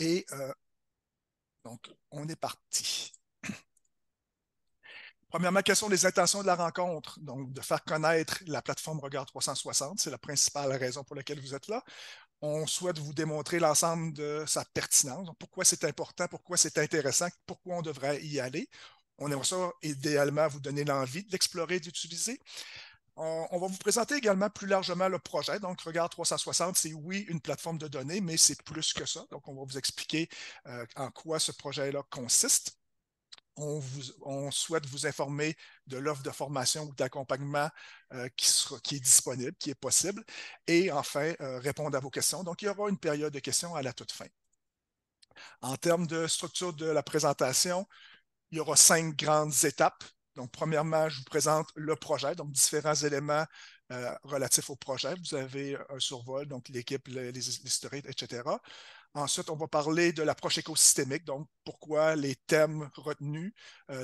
Et euh, donc, on est parti. Premièrement, quelles sont les intentions de la rencontre? Donc, de faire connaître la plateforme Regard 360, c'est la principale raison pour laquelle vous êtes là. On souhaite vous démontrer l'ensemble de sa pertinence, pourquoi c'est important, pourquoi c'est intéressant, pourquoi on devrait y aller. On aimerait ça idéalement vous donner l'envie d'explorer d'utiliser. On, va vous présenter également plus largement le projet. Donc, regard 360, c'est oui une plateforme de données, mais c'est plus que ça. Donc, on va vous expliquer euh, en quoi ce projet-là consiste. On, souhaite vous informer de l'offre de formation ou d'accompagnement euh, qui, est disponible, qui est possible, et enfin euh, répondre à vos questions. Donc, il y aura une période de questions à la toute fin. En termes de structure de la présentation, il y aura cinq grandes étapes. Donc, premièrement, je vous présente le projet, donc différents éléments euh, relatifs au projet. Vous avez un survol, donc l'équipe, les historiques, etc. Ensuite, on va parler de l'approche écosystémique, donc pourquoi les thèmes retenus, euh,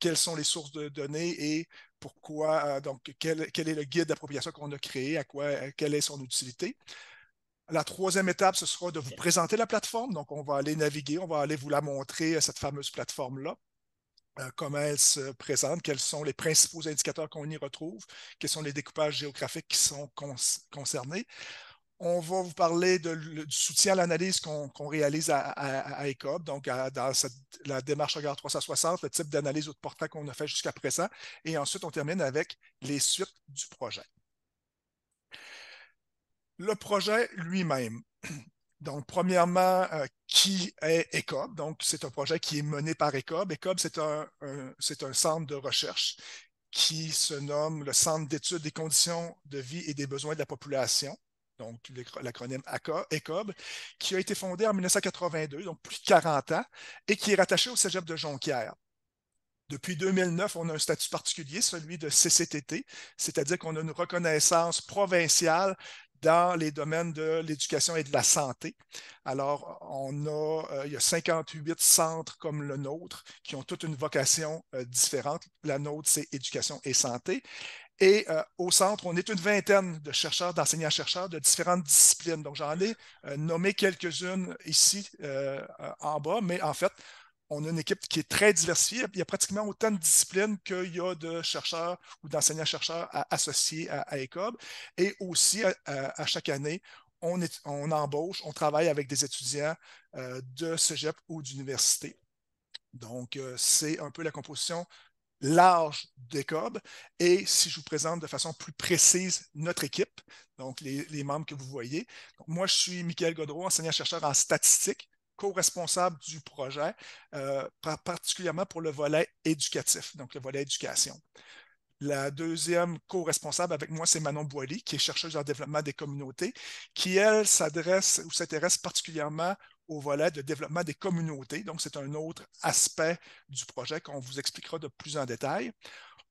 quelles sont les sources de données et pourquoi, euh, donc quel, est le guide d'appropriation qu'on a créé, à quoi, quelle est son utilité. La troisième étape, ce sera de vous présenter la plateforme. Donc, on va aller naviguer, on va aller vous la montrer, cette fameuse plateforme-là. Euh, comment elle se présente, quels sont les principaux indicateurs qu'on y retrouve, quels sont les découpages géographiques qui sont concernés. On va vous parler du soutien à l'analyse qu'on réalise à, à, ECOB, donc dans la démarche Regard 360, le type d'analyse ou de portrait qu'on a fait jusqu'à présent. Et ensuite, on termine avec les suites du projet. Le projet lui-même. Donc, premièrement, euh, qui est ECOB? Donc, c'est un projet qui est mené par ECOB. ECOB, c'est un, un centre de recherche qui se nomme le Centre d'études des conditions de vie et des besoins de la population donc l'acronyme ECOB, qui a été fondé en 1982, donc plus de 40 ans, et qui est rattaché au Cégep de Jonquière. Depuis 2009, on a un statut particulier, celui de CCTT, c'est-à-dire qu'on a une reconnaissance provinciale dans les domaines de l'éducation et de la santé. Alors, on a, euh, il y a 58 centres comme le nôtre qui ont toute une vocation euh, différente. La nôtre, c'est éducation et santé. Et euh, au centre, on est une vingtaine de chercheurs, d'enseignants-chercheurs de différentes disciplines. Donc, j'en ai nommé quelques-unes ici en bas, mais en fait, on a une équipe qui est très diversifiée. Il y a pratiquement autant de disciplines qu'il y a de chercheurs ou d'enseignants-chercheurs associés à, ECOB. Et aussi, à, chaque année, on, embauche, on travaille avec des étudiants euh, de cégep ou d'université. Donc, euh, c'est un peu la composition large d'ECOB. Et si je vous présente de façon plus précise notre équipe, donc les, membres que vous voyez, moi je suis Michael Godreau, enseignant-chercheur en statistique co-responsable du projet, euh, particulièrement pour le volet éducatif, donc le volet éducation. La deuxième co-responsable avec moi, c'est Manon Boily, qui est chercheuse en développement des communautés, qui, elle, s'adresse ou s'intéresse particulièrement au volet de développement des communautés. Donc, c'est un autre aspect du projet qu'on vous expliquera de plus en détail.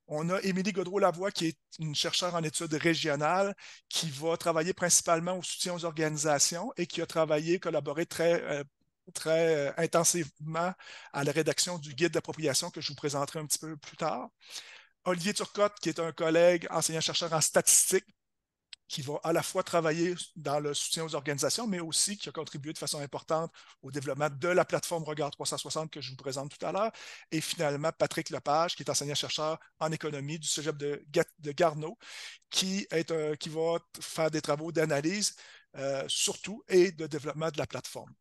On a Émilie Godreau-Lavoie, qui est une chercheure en études régionales, qui va travailler principalement au soutien aux organisations et qui a travaillé, collaboré très euh, très euh, intensivement à la rédaction du guide d'appropriation que je vous présenterai un petit peu plus tard. Olivier Turcotte, qui est un collègue enseignant-chercheur en statistique, qui va à la fois travailler dans le soutien aux organisations, mais aussi qui a contribué de façon importante au développement de la plateforme Regard 360 que je vous présente tout à l'heure. Et finalement, Patrick Lepage, qui est enseignant-chercheur en économie du sujet de, de Garneau, qui, va faire des travaux d'analyse euh, surtout et de développement de la plateforme.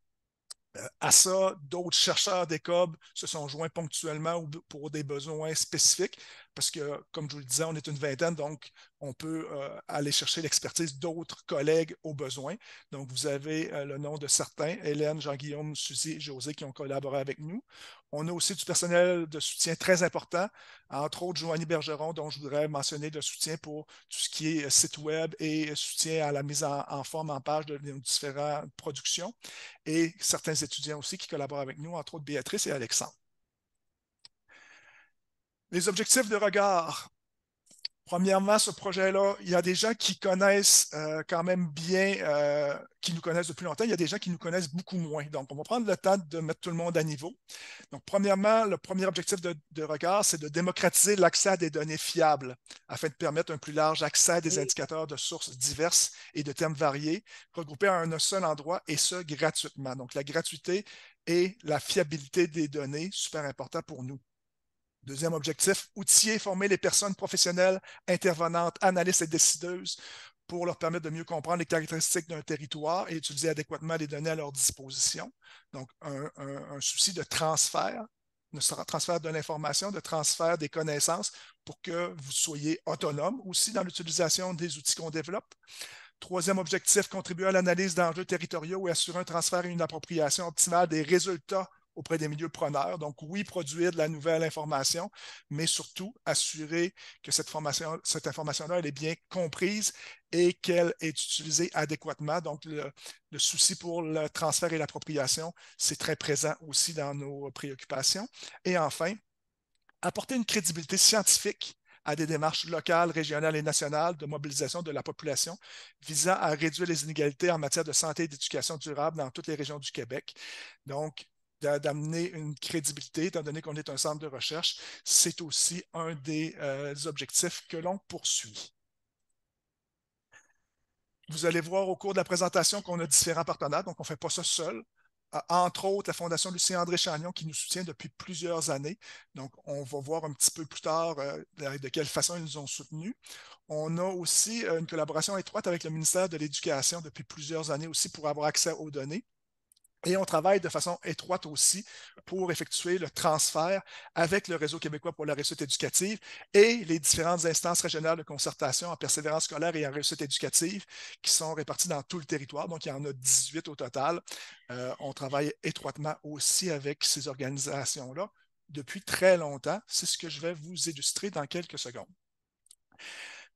Euh, à ça, d'autres chercheurs d'ECOB se sont joints ponctuellement pour des besoins spécifiques parce que, comme je vous le disais, on est une vingtaine, donc on peut euh, aller chercher l'expertise d'autres collègues au besoin. Donc, vous avez euh, le nom de certains, Hélène, Jean-Guillaume, Suzy José, qui ont collaboré avec nous. On a aussi du personnel de soutien très important, entre autres Joanny Bergeron, dont je voudrais mentionner le soutien pour tout ce qui est site web et soutien à la mise en, en forme en page de nos différentes productions, et certains étudiants aussi qui collaborent avec nous, entre autres Béatrice et Alexandre. Les objectifs de regard. Premièrement, ce projet-là, il y a des gens qui connaissent euh, quand même bien, euh, qui nous connaissent depuis longtemps, il y a des gens qui nous connaissent beaucoup moins. Donc, on va prendre le temps de mettre tout le monde à niveau. Donc, premièrement, le premier objectif de, regard, c'est de démocratiser l'accès à des données fiables afin de permettre un plus large accès à des indicateurs de sources diverses et de termes variés, regroupés à un seul endroit et ce, gratuitement. Donc, la gratuité et la fiabilité des données, super important pour nous. Deuxième objectif, outiller et former les personnes professionnelles, intervenantes, analystes et décideuses pour leur permettre de mieux comprendre les caractéristiques d'un territoire et utiliser adéquatement les données à leur disposition. Donc, un, souci de transfert, de transfert de l'information, de transfert des connaissances pour que vous soyez autonome aussi dans l'utilisation des outils qu'on développe. Troisième objectif, contribuer à l'analyse d'enjeux territoriaux et assurer un transfert et une appropriation optimale des résultats auprès des milieux preneurs. Donc, oui, produire de la nouvelle information, mais surtout assurer que cette, information-là, elle est bien comprise et qu'elle est utilisée adéquatement. Donc, le, le souci pour le transfert et l'appropriation, c'est très présent aussi dans nos préoccupations. Et enfin, apporter une crédibilité scientifique à des démarches locales, régionales et nationales de mobilisation de la population visant à réduire les inégalités en matière de santé et d'éducation durable dans toutes les régions du Québec. Donc, d'amener une crédibilité, étant donné qu'on est un centre de recherche, c'est aussi un des euh, objectifs que l'on poursuit. Vous allez voir au cours de la présentation qu'on a différents partenaires, donc on ne fait pas ça seul. Euh, entre autres, la Fondation Lucien-André Chagnon qui nous soutient depuis plusieurs années. Donc, on va voir un petit peu plus tard euh, de quelle façon ils nous ont soutenus. On a aussi une collaboration étroite avec le ministère de l'Éducation depuis plusieurs années aussi pour avoir accès aux données. Et on travaille de façon étroite aussi pour effectuer le transfert avec le Réseau québécois pour la réussite éducative et les différentes instances régionales de concertation en persévérance scolaire et en réussite éducative qui sont réparties dans tout le territoire. Donc, il y en a 18 au total. Euh, on travaille étroitement aussi avec ces organisations-là depuis très longtemps. C'est ce que je vais vous illustrer dans quelques secondes.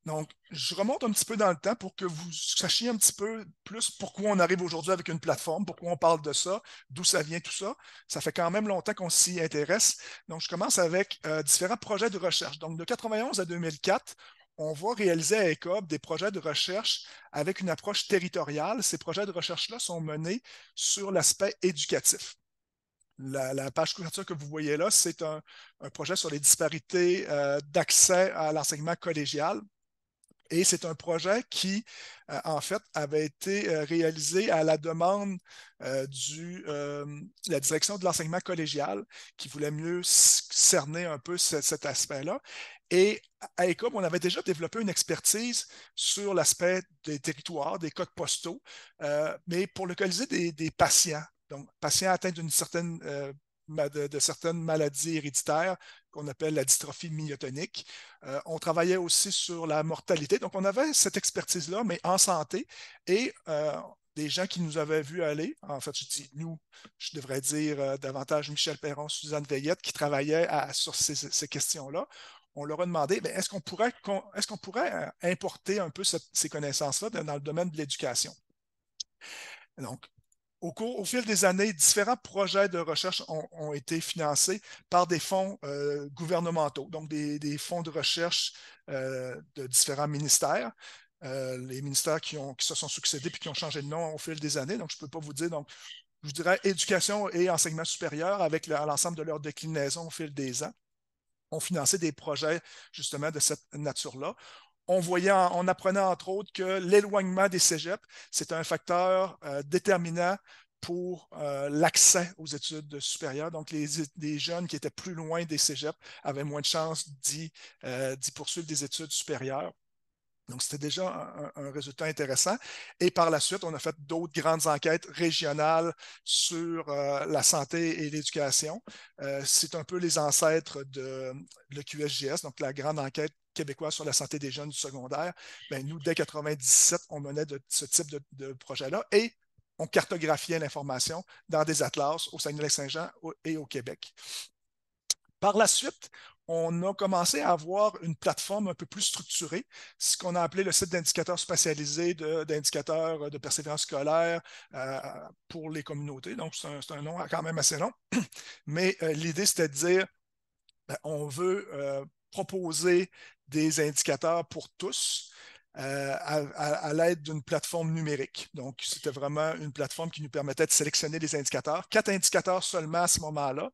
Donc, je remonte un petit peu dans le temps pour que vous sachiez un petit peu plus pourquoi on arrive aujourd'hui avec une plateforme, pourquoi on parle de ça, d'où ça vient tout ça. Ça fait quand même longtemps qu'on s'y intéresse. Donc, je commence avec euh, différents projets de recherche. Donc, de 91 à 2004, on voit réaliser à ECOB des projets de recherche avec une approche territoriale. Ces projets de recherche-là sont menés sur l'aspect éducatif. La, page couverture que vous voyez là, c'est un, projet sur les disparités euh, d'accès à l'enseignement collégial. Et c'est un projet qui, euh, en fait, avait été euh, réalisé à la demande euh, de la direction de l'enseignement collégial, qui voulait mieux cerner un peu cet aspect-là. Et à ECOB, on avait déjà développé une expertise sur l'aspect des territoires, des codes postaux, mais pour localiser des, patients, donc patients atteints d'une certaine de, de, certaines maladies héréditaires, qu'on appelle la dystrophie myotonique. Euh, on travaillait aussi sur la mortalité. Donc, on avait cette expertise-là, mais en santé. Et euh, des gens qui nous avaient vus aller, en fait, je dis nous, je devrais dire euh, davantage Michel Perron, Suzanne Veillette, qui travaillaient à, sur ces, questions-là, on leur a demandé est-ce qu'on pourrait, est-ce qu'on pourrait importer un peu ces connaissances-là dans le domaine de l'éducation Donc, au, cours, fil des années, différents projets de recherche ont, été financés par des fonds euh, gouvernementaux, donc des, fonds de recherche euh, de différents ministères. Euh, les ministères qui, ont, se sont succédés puis qui ont changé de nom au fil des années. Donc, je ne peux pas vous dire. Donc, je dirais éducation et enseignement supérieur avec l'ensemble de leur déclinaison au fil des ans ont financé des projets justement de cette nature-là on voyait, en apprenant entre autres que l'éloignement des cégeps, c'est un facteur euh, déterminant pour euh, l'accès aux études supérieures. Donc, les, jeunes qui étaient plus loin des cégeps avaient moins de chances d'y euh, poursuivre des études supérieures. Donc, c'était déjà un, résultat intéressant. Et par la suite, on a fait d'autres grandes enquêtes régionales sur la santé et l'éducation. c'est un peu les ancêtres de le QSGS, donc la grande enquête québécois sur la santé des jeunes du secondaire, ben, nous, dès 1997, on menait de, ce type de, projet-là et on cartographiait l'information dans des atlas au saguenay saint jean et au Québec. Par la suite, on a commencé à avoir une plateforme un peu plus structurée, ce qu'on a appelé le site d'indicateurs spatialisés, d'indicateurs de, persévérance scolaire euh, pour les communautés. Donc, c'est un, nom quand même assez long. Mais euh, l'idée, c'était de dire, ben, on veut euh, proposer des indicateurs pour tous. Euh, à, l'aide d'une plateforme numérique. Donc, c'était vraiment une plateforme qui nous permettait de sélectionner des indicateurs, quatre indicateurs seulement à ce moment-là.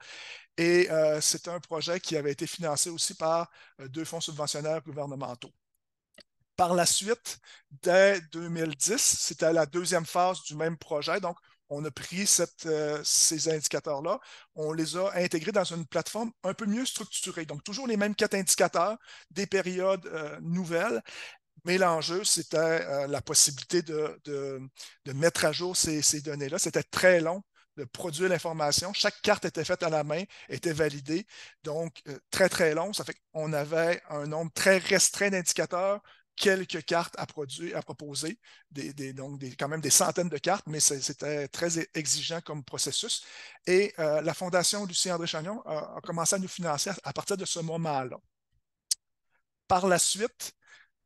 Et euh, c'est un projet qui avait été financé aussi par euh, deux fonds subventionnaires gouvernementaux. Par la suite, dès 2010, c'était la deuxième phase du même projet. Donc, on a pris euh, ces indicateurs-là, on les a intégrés dans une plateforme un peu mieux structurée. Donc, toujours les mêmes quatre indicateurs, des périodes euh, nouvelles, mais l'enjeu, c'était euh, la possibilité de, mettre à jour ces, données-là. C'était très long de produire l'information. Chaque carte était faite à la main, était validée. Donc, très, très long. Ça fait qu'on avait un nombre très restreint d'indicateurs quelques cartes à, produire, à proposer, donc quand même des centaines de cartes, mais c'était très exigeant comme processus. Et euh, la Fondation Lucien-André Chagnon a, commencé à nous financer à, partir de ce moment-là. Par la suite,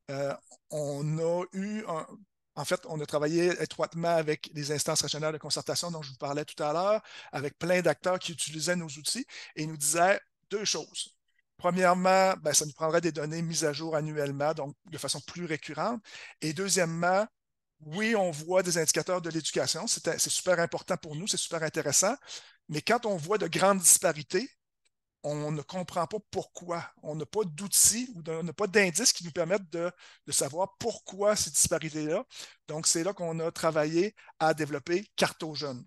euh, on a eu en fait, on a travaillé étroitement avec les instances régionales de concertation dont je vous parlais tout à l'heure, avec plein d'acteurs qui utilisaient nos outils et nous disaient deux choses. Premièrement, ben, ça nous prendrait des données mises à jour annuellement, donc de façon plus récurrente. Et deuxièmement, oui, on voit des indicateurs de l'éducation, c'est super important pour nous, c'est super intéressant, mais quand on voit de grandes disparités, on ne comprend pas pourquoi. On n'a pas d'outils ou on n'a pas d'indices qui nous permettent de, savoir pourquoi ces disparités-là. Donc, c'est là qu'on a travaillé à développer Cartogène.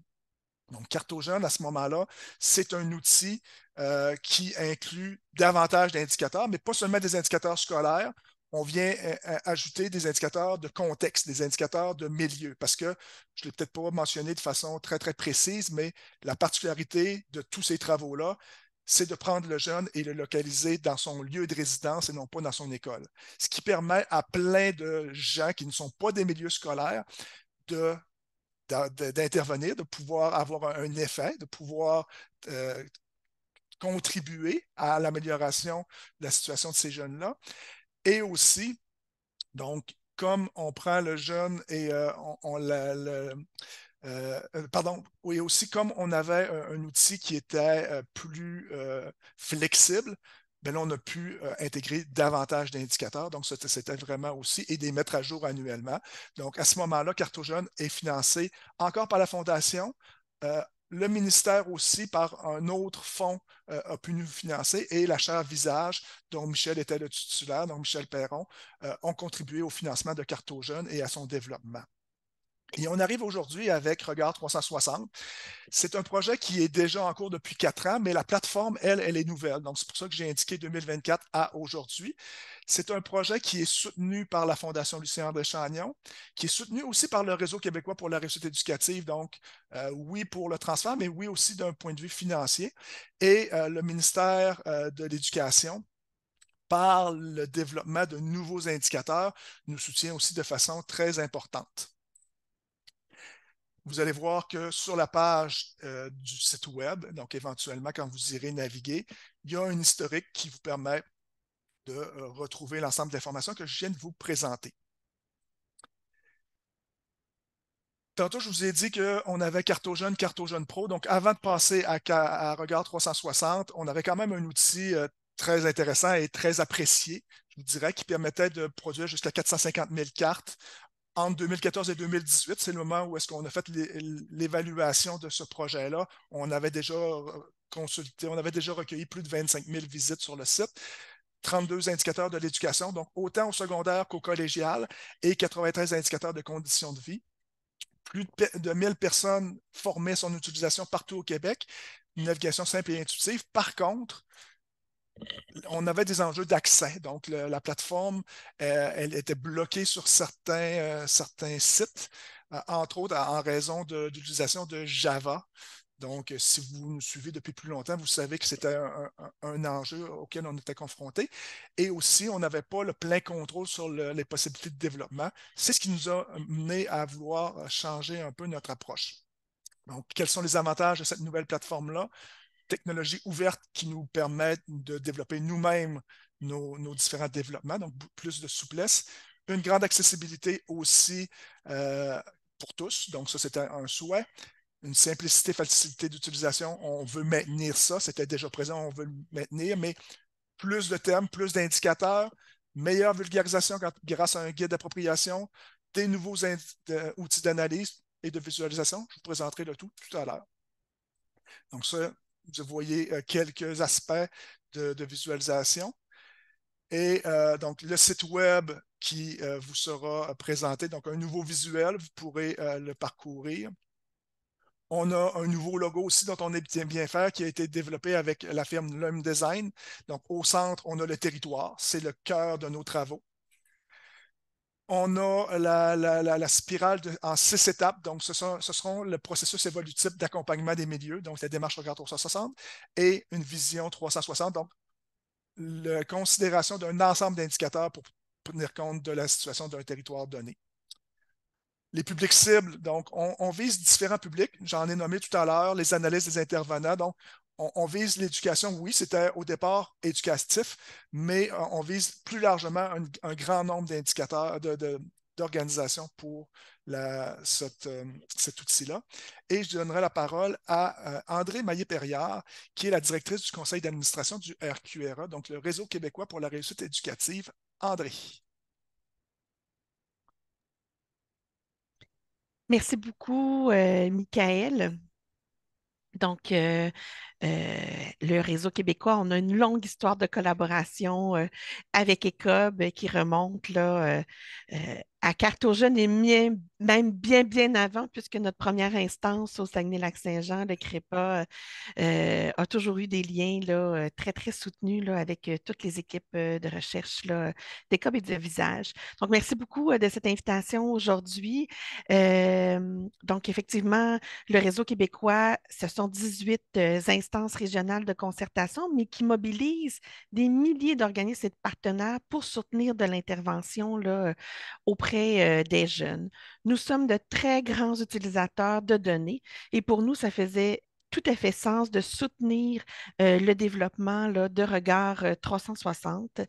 Donc, Cartogène, à ce moment-là, c'est un outil euh, qui inclut davantage d'indicateurs, mais pas seulement des indicateurs scolaires. On vient euh, euh, ajouter des indicateurs de contexte, des indicateurs de milieu, parce que je ne l'ai peut-être pas mentionné de façon très, très précise, mais la particularité de tous ces travaux-là, c'est de prendre le jeune et le localiser dans son lieu de résidence et non pas dans son école. Ce qui permet à plein de gens qui ne sont pas des milieux scolaires de d'intervenir, de pouvoir avoir un effet, de pouvoir euh, contribuer à l'amélioration de la situation de ces jeunes-là. Et aussi, donc, comme on prend le jeune et euh, on, euh, pardon, aussi comme on avait un, outil qui était plus flexible, ben on a pu euh, intégrer davantage d'indicateurs. Donc, c'était vraiment aussi, et des mettre à jour annuellement. Donc, à ce moment-là, Cartojeune est financé encore par la Fondation. Euh, le ministère aussi, par un autre fonds, euh, a pu nous financer et la chaire Visage, dont Michel était le titulaire, donc Michel Perron, ont contribué au financement de Cartojeune et à son développement. Et on arrive aujourd'hui avec Regard 360. C'est un projet qui est déjà en cours depuis quatre ans, mais la plateforme, elle, elle est nouvelle. Donc, c'est pour ça que j'ai indiqué 2024 à aujourd'hui. C'est un projet qui est soutenu par la Fondation Lucien André Chagnon, qui est soutenu aussi par le Réseau québécois pour la réussite éducative. Donc, euh, oui pour le transfert, mais oui aussi d'un point de vue financier. Et euh, le ministère euh, de l'Éducation, par le développement de nouveaux indicateurs, nous soutient aussi de façon très importante vous allez voir que sur la page euh, du site Web, donc éventuellement quand vous irez naviguer, il y a un historique qui vous permet de euh, retrouver l'ensemble d'informations que je viens de vous présenter. Tantôt, je vous ai dit qu'on avait Cartogène, Cartogène Pro. Donc, avant de passer à, Regard 360, on avait quand même un outil euh, très intéressant et très apprécié, je vous dirais, qui permettait de produire jusqu'à 450 000 cartes entre 2014 et 2018, c'est le moment où est-ce qu'on a fait l'évaluation de ce projet-là. On avait déjà euh, consulté, on avait déjà recueilli plus de 25 000 visites sur le site. 32 indicateurs de l'éducation, donc autant au secondaire qu'au collégial, et 93 indicateurs de conditions de vie. Plus de 1000 personnes formaient son utilisation partout au Québec, une navigation simple et intuitive. Par contre, on avait des enjeux d'accès. Donc, la plateforme, euh, elle était bloquée sur certains, euh, sites, euh, entre autres en raison de, de l'utilisation de Java. Donc, si vous nous suivez depuis plus longtemps, vous savez que c'était un, enjeu auquel on était confronté. Et aussi, on n'avait pas le plein contrôle sur les possibilités de développement. C'est ce qui nous a mené à vouloir changer un peu notre approche. Donc, quels sont les avantages de cette nouvelle plateforme-là? technologies ouvertes qui nous permettent de développer nous-mêmes nos, différents développements, donc plus de souplesse. Une grande accessibilité aussi euh, pour tous, donc ça c'est un souhait. Une simplicité, facilité d'utilisation, on veut maintenir ça, c'était déjà présent, on veut le maintenir, mais plus de thèmes, plus d'indicateurs, meilleure vulgarisation grâce à un guide d'appropriation, des nouveaux outils d'analyse et de visualisation. Je vous présenterai le tout tout à l'heure. Donc ça, vous voyez euh, quelques aspects de, visualisation. Et euh, donc, le site web qui euh, vous sera présenté, donc un nouveau visuel, vous pourrez le parcourir. On a un nouveau logo aussi dont on aime bien faire qui a été développé avec la firme Lum Design. Donc, au centre, on a le territoire, c'est le cœur de nos travaux. On a la, spirale en six étapes, donc ce, ce seront le processus évolutif d'accompagnement des milieux, donc la démarche regard 360, et une vision 360, donc la considération d'un ensemble d'indicateurs pour tenir compte de la situation d'un territoire donné. Les publics cibles, donc on, vise différents publics, j'en ai nommé tout à l'heure, les analyses des intervenants, donc on, vise l'éducation, oui, c'était au départ éducatif, mais euh, on, vise plus largement un, grand nombre d'indicateurs, d'organisations de, pour cette, euh, cet outil-là. Et je donnerai la parole à euh, André maillé périard qui est la directrice du conseil d'administration du RQRA, donc le Réseau québécois pour la réussite éducative. André. Merci beaucoup, Michael. Donc, euh, le réseau québécois, on a une longue histoire de collaboration euh, avec ECOB euh, qui remonte là, à Cartogène et même bien, bien avant, puisque notre première instance au Saguenay-Lac-Saint-Jean, le CREPA, a toujours eu des liens là, très, très soutenus là, avec toutes les équipes de recherche d'ECOB et de Visage. Donc, merci beaucoup de cette invitation aujourd'hui. donc, effectivement, le réseau québécois, ce sont 18 instances régionale de concertation, mais qui mobilise des milliers d'organismes et de partenaires pour soutenir de l'intervention euh, auprès euh, des jeunes. Nous sommes de très grands utilisateurs de données et pour nous, ça faisait tout à fait sens de soutenir euh, le développement de regard 360, euh,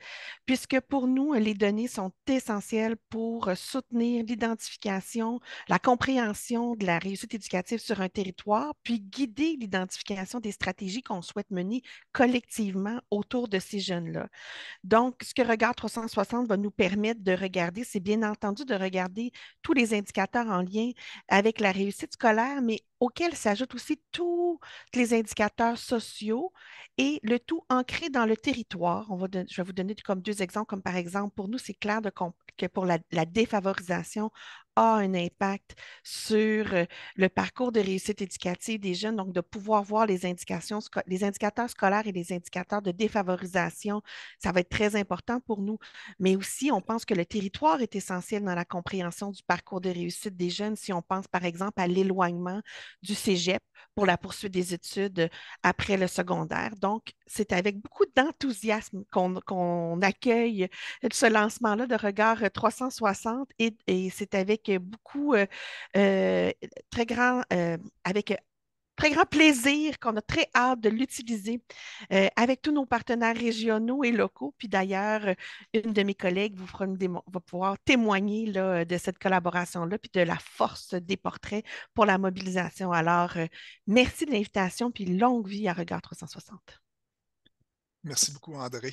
puisque pour nous, les données sont essentielles pour euh, soutenir l'identification, la compréhension de la réussite éducative sur un territoire, puis guider l'identification des stratégies qu'on souhaite mener collectivement autour de ces jeunes-là. Donc, ce que Regard 360 va nous permettre de regarder, c'est bien entendu de regarder tous les indicateurs en lien avec la réussite scolaire, mais auquel s'ajoutent aussi tous les indicateurs sociaux et le tout ancré dans le territoire. je vais vous donner comme deux exemples, comme par exemple, pour nous, c'est clair que pour la, la, défavorisation a un impact sur euh, le parcours de réussite éducative des jeunes, donc de pouvoir voir les indications, les indicateurs scolaires et les indicateurs de défavorisation, ça va être très important pour nous. Mais aussi, on pense que le territoire est essentiel dans la compréhension du parcours de réussite des jeunes. Si on pense, par exemple, à l'éloignement du cégep pour la poursuite des études après le secondaire. Donc, c'est avec beaucoup d'enthousiasme qu'on accueille ce lancement-là de regard 360 et c'est avec beaucoup, euh, euh, très grand, euh, avec très grand plaisir, qu'on a très hâte de l'utiliser avec tous nos partenaires régionaux et locaux. Puis d'ailleurs, une de mes collègues vous va pouvoir témoigner de cette collaboration-là, puis de la force des portraits pour la mobilisation. Alors, merci de l'invitation, puis longue vie à Regard 360. Merci beaucoup, André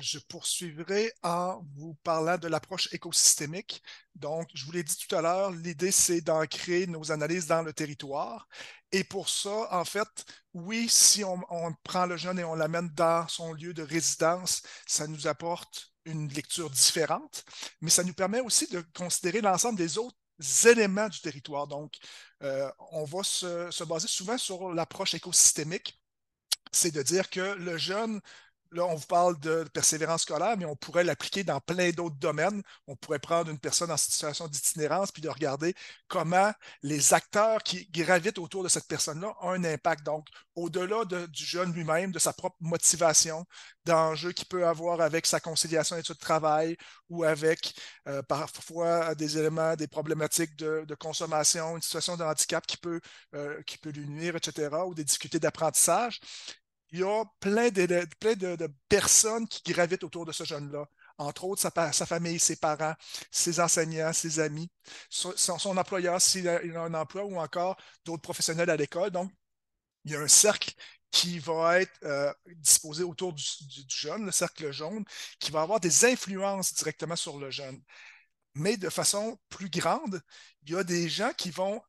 je poursuivrai en vous parlant de l'approche écosystémique. Donc, je vous l'ai dit tout à l'heure, l'idée, c'est d'ancrer nos analyses dans le territoire. Et pour ça, en fait, oui, si on, prend le jeune et on l'amène dans son lieu de résidence, ça nous apporte une lecture différente, mais ça nous permet aussi de considérer l'ensemble des autres éléments du territoire. Donc, euh, on va se, se baser souvent sur l'approche écosystémique c'est de dire que le jeune là, on vous parle de persévérance scolaire, mais on pourrait l'appliquer dans plein d'autres domaines. On pourrait prendre une personne en situation d'itinérance puis de regarder comment les acteurs qui gravitent autour de cette personne-là ont un impact. Donc, au-delà du jeune lui-même, de sa propre motivation, d'enjeux qu'il peut avoir avec sa conciliation de travail ou avec euh, parfois des éléments, des problématiques de, consommation, une situation de handicap qui peut, euh, qui peut lui nuire, etc., ou des difficultés d'apprentissage, il y a plein, de, de, personnes qui gravitent autour de ce jeune-là entre autres sa, famille, ses parents, ses enseignants, ses amis, son, employeur s'il a, un emploi ou encore d'autres professionnels à l'école. Donc, il y a un cercle qui va être euh, disposé autour du, jeune, le cercle jaune, qui va avoir des influences directement sur le jeune. Mais de façon plus grande, il y a des gens qui vont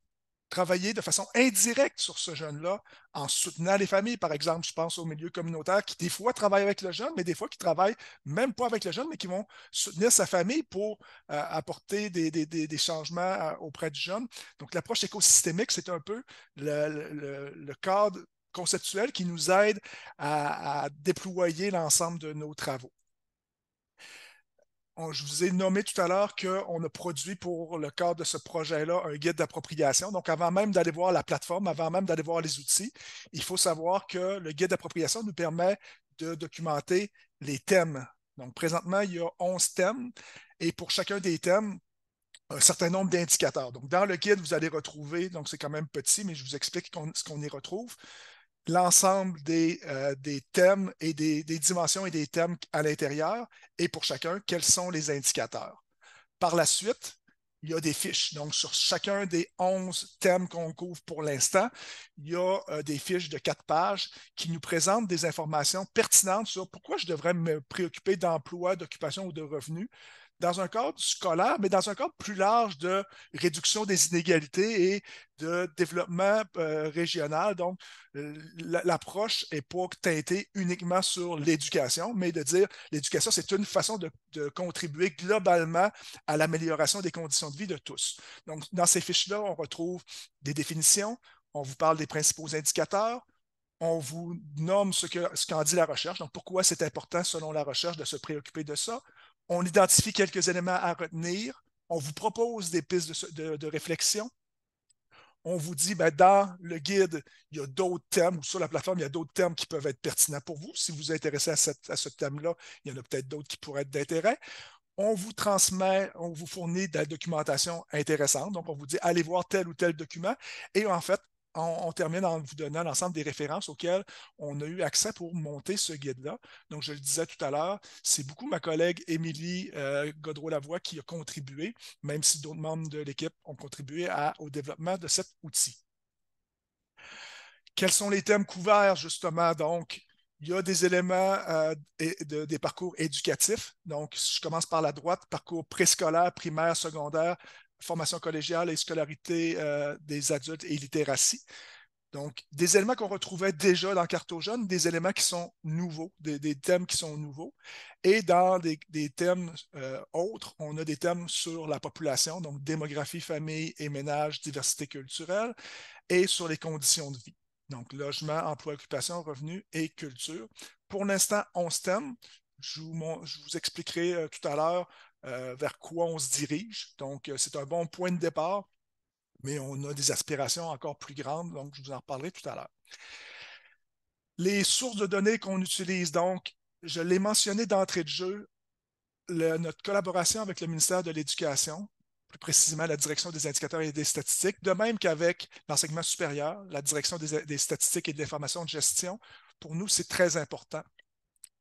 travailler de façon indirecte sur ce jeune-là en soutenant les familles. Par exemple, je pense au milieu communautaire qui, des fois, travaille avec le jeune, mais des fois, qui travaillent même pas avec le jeune, mais qui vont soutenir sa famille pour euh, apporter des, changements euh, auprès du jeune. Donc, l'approche écosystémique, c'est un peu le, cadre conceptuel qui nous aide à déployer l'ensemble de nos travaux je vous ai nommé tout à l'heure qu'on a produit pour le cadre de ce projet-là un guide d'appropriation. Donc, avant même d'aller voir la plateforme, avant même d'aller voir les outils, il faut savoir que le guide d'appropriation nous permet de documenter les thèmes. Donc, présentement, il y a 11 thèmes et pour chacun des thèmes, un certain nombre d'indicateurs. Donc, dans le guide, vous allez retrouver, donc c'est quand même petit, mais je vous explique ce qu'on y retrouve l'ensemble euh, des, thèmes et des, dimensions et des thèmes à l'intérieur et pour chacun, quels sont les indicateurs. Par la suite, il y a des fiches. Donc, sur chacun des 11 thèmes qu'on couvre pour l'instant, il y a euh, des fiches de quatre pages qui nous présentent des informations pertinentes sur pourquoi je devrais me préoccuper d'emploi, d'occupation ou de revenus dans un cadre scolaire, mais dans un cadre plus large de réduction des inégalités et de développement euh, régional. Donc, euh, l'approche n'est pas teintée uniquement sur l'éducation, mais de dire l'éducation, c'est une façon de, contribuer globalement à l'amélioration des conditions de vie de tous. Donc, dans ces fiches-là, on retrouve des définitions, on vous parle des principaux indicateurs, on vous nomme ce qu'en dit la recherche, donc pourquoi c'est important selon la recherche de se préoccuper de ça on identifie quelques éléments à retenir, on vous propose des pistes de, réflexion, on vous dit ben, dans le guide, il y a d'autres thèmes, ou sur la plateforme, il y a d'autres thèmes qui peuvent être pertinents pour vous. Si vous êtes intéressé à, à ce thème-là, il y en a peut-être d'autres qui pourraient être d'intérêt. On vous transmet, on vous fournit de la documentation intéressante. Donc, on vous dit allez voir tel ou tel document. Et en fait, on, termine en vous donnant l'ensemble des références auxquelles on a eu accès pour monter ce guide-là. Donc, je le disais tout à l'heure, c'est beaucoup ma collègue Émilie godro euh, Godreau-Lavoie qui a contribué, même si d'autres membres de l'équipe ont contribué au développement de cet outil. Quels sont les thèmes couverts, justement? Donc, il y a des éléments euh, des parcours éducatifs. Donc, je commence par la droite, parcours préscolaire, primaire, secondaire, formation collégiale et scolarité euh, des adultes et littératie. Donc, des éléments qu'on retrouvait déjà dans Carto jeunes des éléments qui sont nouveaux, des, thèmes qui sont nouveaux. Et dans des, thèmes euh, autres, on a des thèmes sur la population, donc démographie, famille et ménage, diversité culturelle, et sur les conditions de vie. Donc, logement, emploi, occupation, revenus et culture. Pour l'instant, 11 thèmes. Je vous, je vous expliquerai euh, tout à l'heure euh, vers quoi on se dirige. Donc, euh, c'est un bon point de départ, mais on a des aspirations encore plus grandes, donc je vous en reparlerai tout à l'heure. Les sources de données qu'on utilise, donc, je l'ai mentionné d'entrée de jeu, notre collaboration avec le ministère de l'Éducation, plus précisément la direction des indicateurs et des statistiques, de même qu'avec l'enseignement supérieur, la direction des, des statistiques et de l'information de gestion, pour nous, c'est très important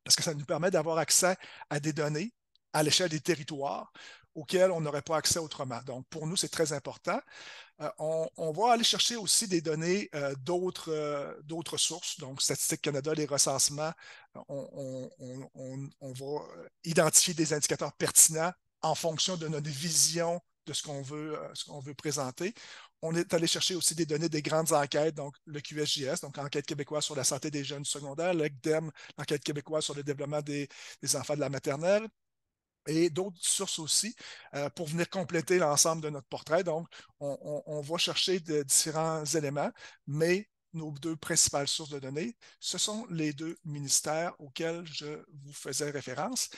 parce que ça nous permet d'avoir accès à des données à l'échelle des territoires auxquels on n'aurait pas accès autrement. Donc, pour nous, c'est très important. Euh, on, va aller chercher aussi des données euh, euh, d'autres, sources, donc Statistique Canada, les recensements. On, va identifier des indicateurs pertinents en fonction de notre vision de ce qu'on veut, présenter. On est allé chercher aussi des données des grandes enquêtes, donc le QSJS, donc Enquête québécoise sur la santé des jeunes secondaires, l'ECDEM, l'Enquête québécoise sur le développement des enfants de la maternelle, et d'autres sources aussi euh, pour venir compléter l'ensemble de notre portrait. Donc, on, va chercher de différents éléments, mais nos deux principales sources de données, ce sont les deux ministères auxquels je vous faisais référence.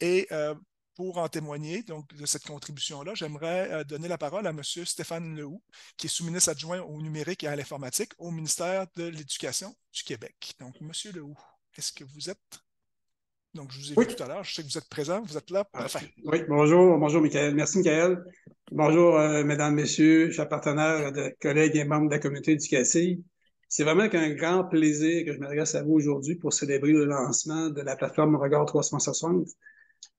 Et euh, pour en témoigner donc, de cette contribution-là, j'aimerais euh, donner la parole à M. Stéphane Lehoux, qui est sous-ministre adjoint au numérique et à l'informatique au ministère de l'Éducation du Québec. Donc, M. Lehoux, est-ce que vous êtes donc, je vous ai oui. tout à l'heure. Je sais que vous êtes présent, vous êtes là. Parfait. Oui, bonjour. Bonjour, Michael. Merci, Michael. Bonjour, euh, mesdames, messieurs, chers partenaires, collègues et membres de la communauté éducative. C'est vraiment avec un grand plaisir que je m'adresse à vous aujourd'hui pour célébrer le lancement de la plateforme Regard 360.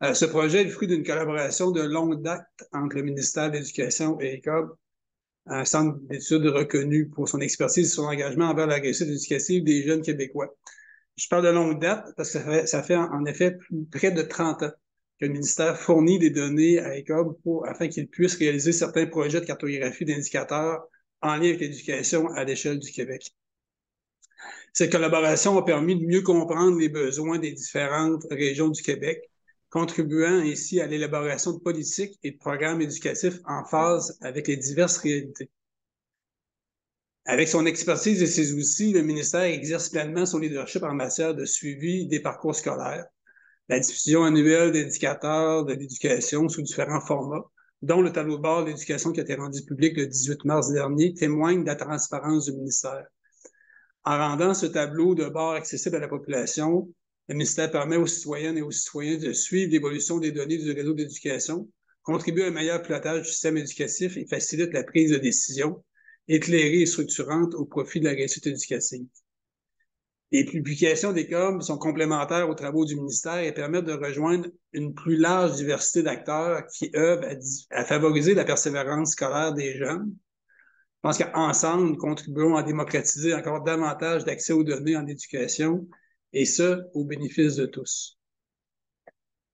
Euh, ce projet est le fruit d'une collaboration de longue date entre le ministère de l'Éducation et ECOB, un centre d'études reconnu pour son expertise et son engagement envers la réussite éducative des jeunes Québécois je parle de longue date parce que ça fait, en, effet près de 30 ans que le ministère fournit des données à ECOB pour, afin qu'il puisse réaliser certains projets de cartographie d'indicateurs en lien avec l'éducation à l'échelle du Québec. Cette collaboration a permis de mieux comprendre les besoins des différentes régions du Québec, contribuant ainsi à l'élaboration de politiques et de programmes éducatifs en phase avec les diverses réalités. Avec son expertise et ses outils, le ministère exerce pleinement son leadership en matière de suivi des parcours scolaires, la diffusion annuelle d'indicateurs de l'éducation sous différents formats, dont le tableau de bord de l'éducation qui a été rendu public le 18 mars dernier, témoigne de la transparence du ministère. En rendant ce tableau de bord accessible à la population, le ministère permet aux citoyennes et aux citoyens de suivre l'évolution des données du réseau d'éducation, contribue à un meilleur pilotage du système éducatif et facilite la prise de décision éclairée et structurante au profit de la réussite éducative. Les publications des COM sont complémentaires aux travaux du ministère et permettent de rejoindre une plus large diversité d'acteurs qui œuvrent à, favoriser la persévérance scolaire des jeunes. Je pense qu'ensemble, nous contribuons à démocratiser encore davantage d'accès aux données en éducation, et ce, au bénéfice de tous.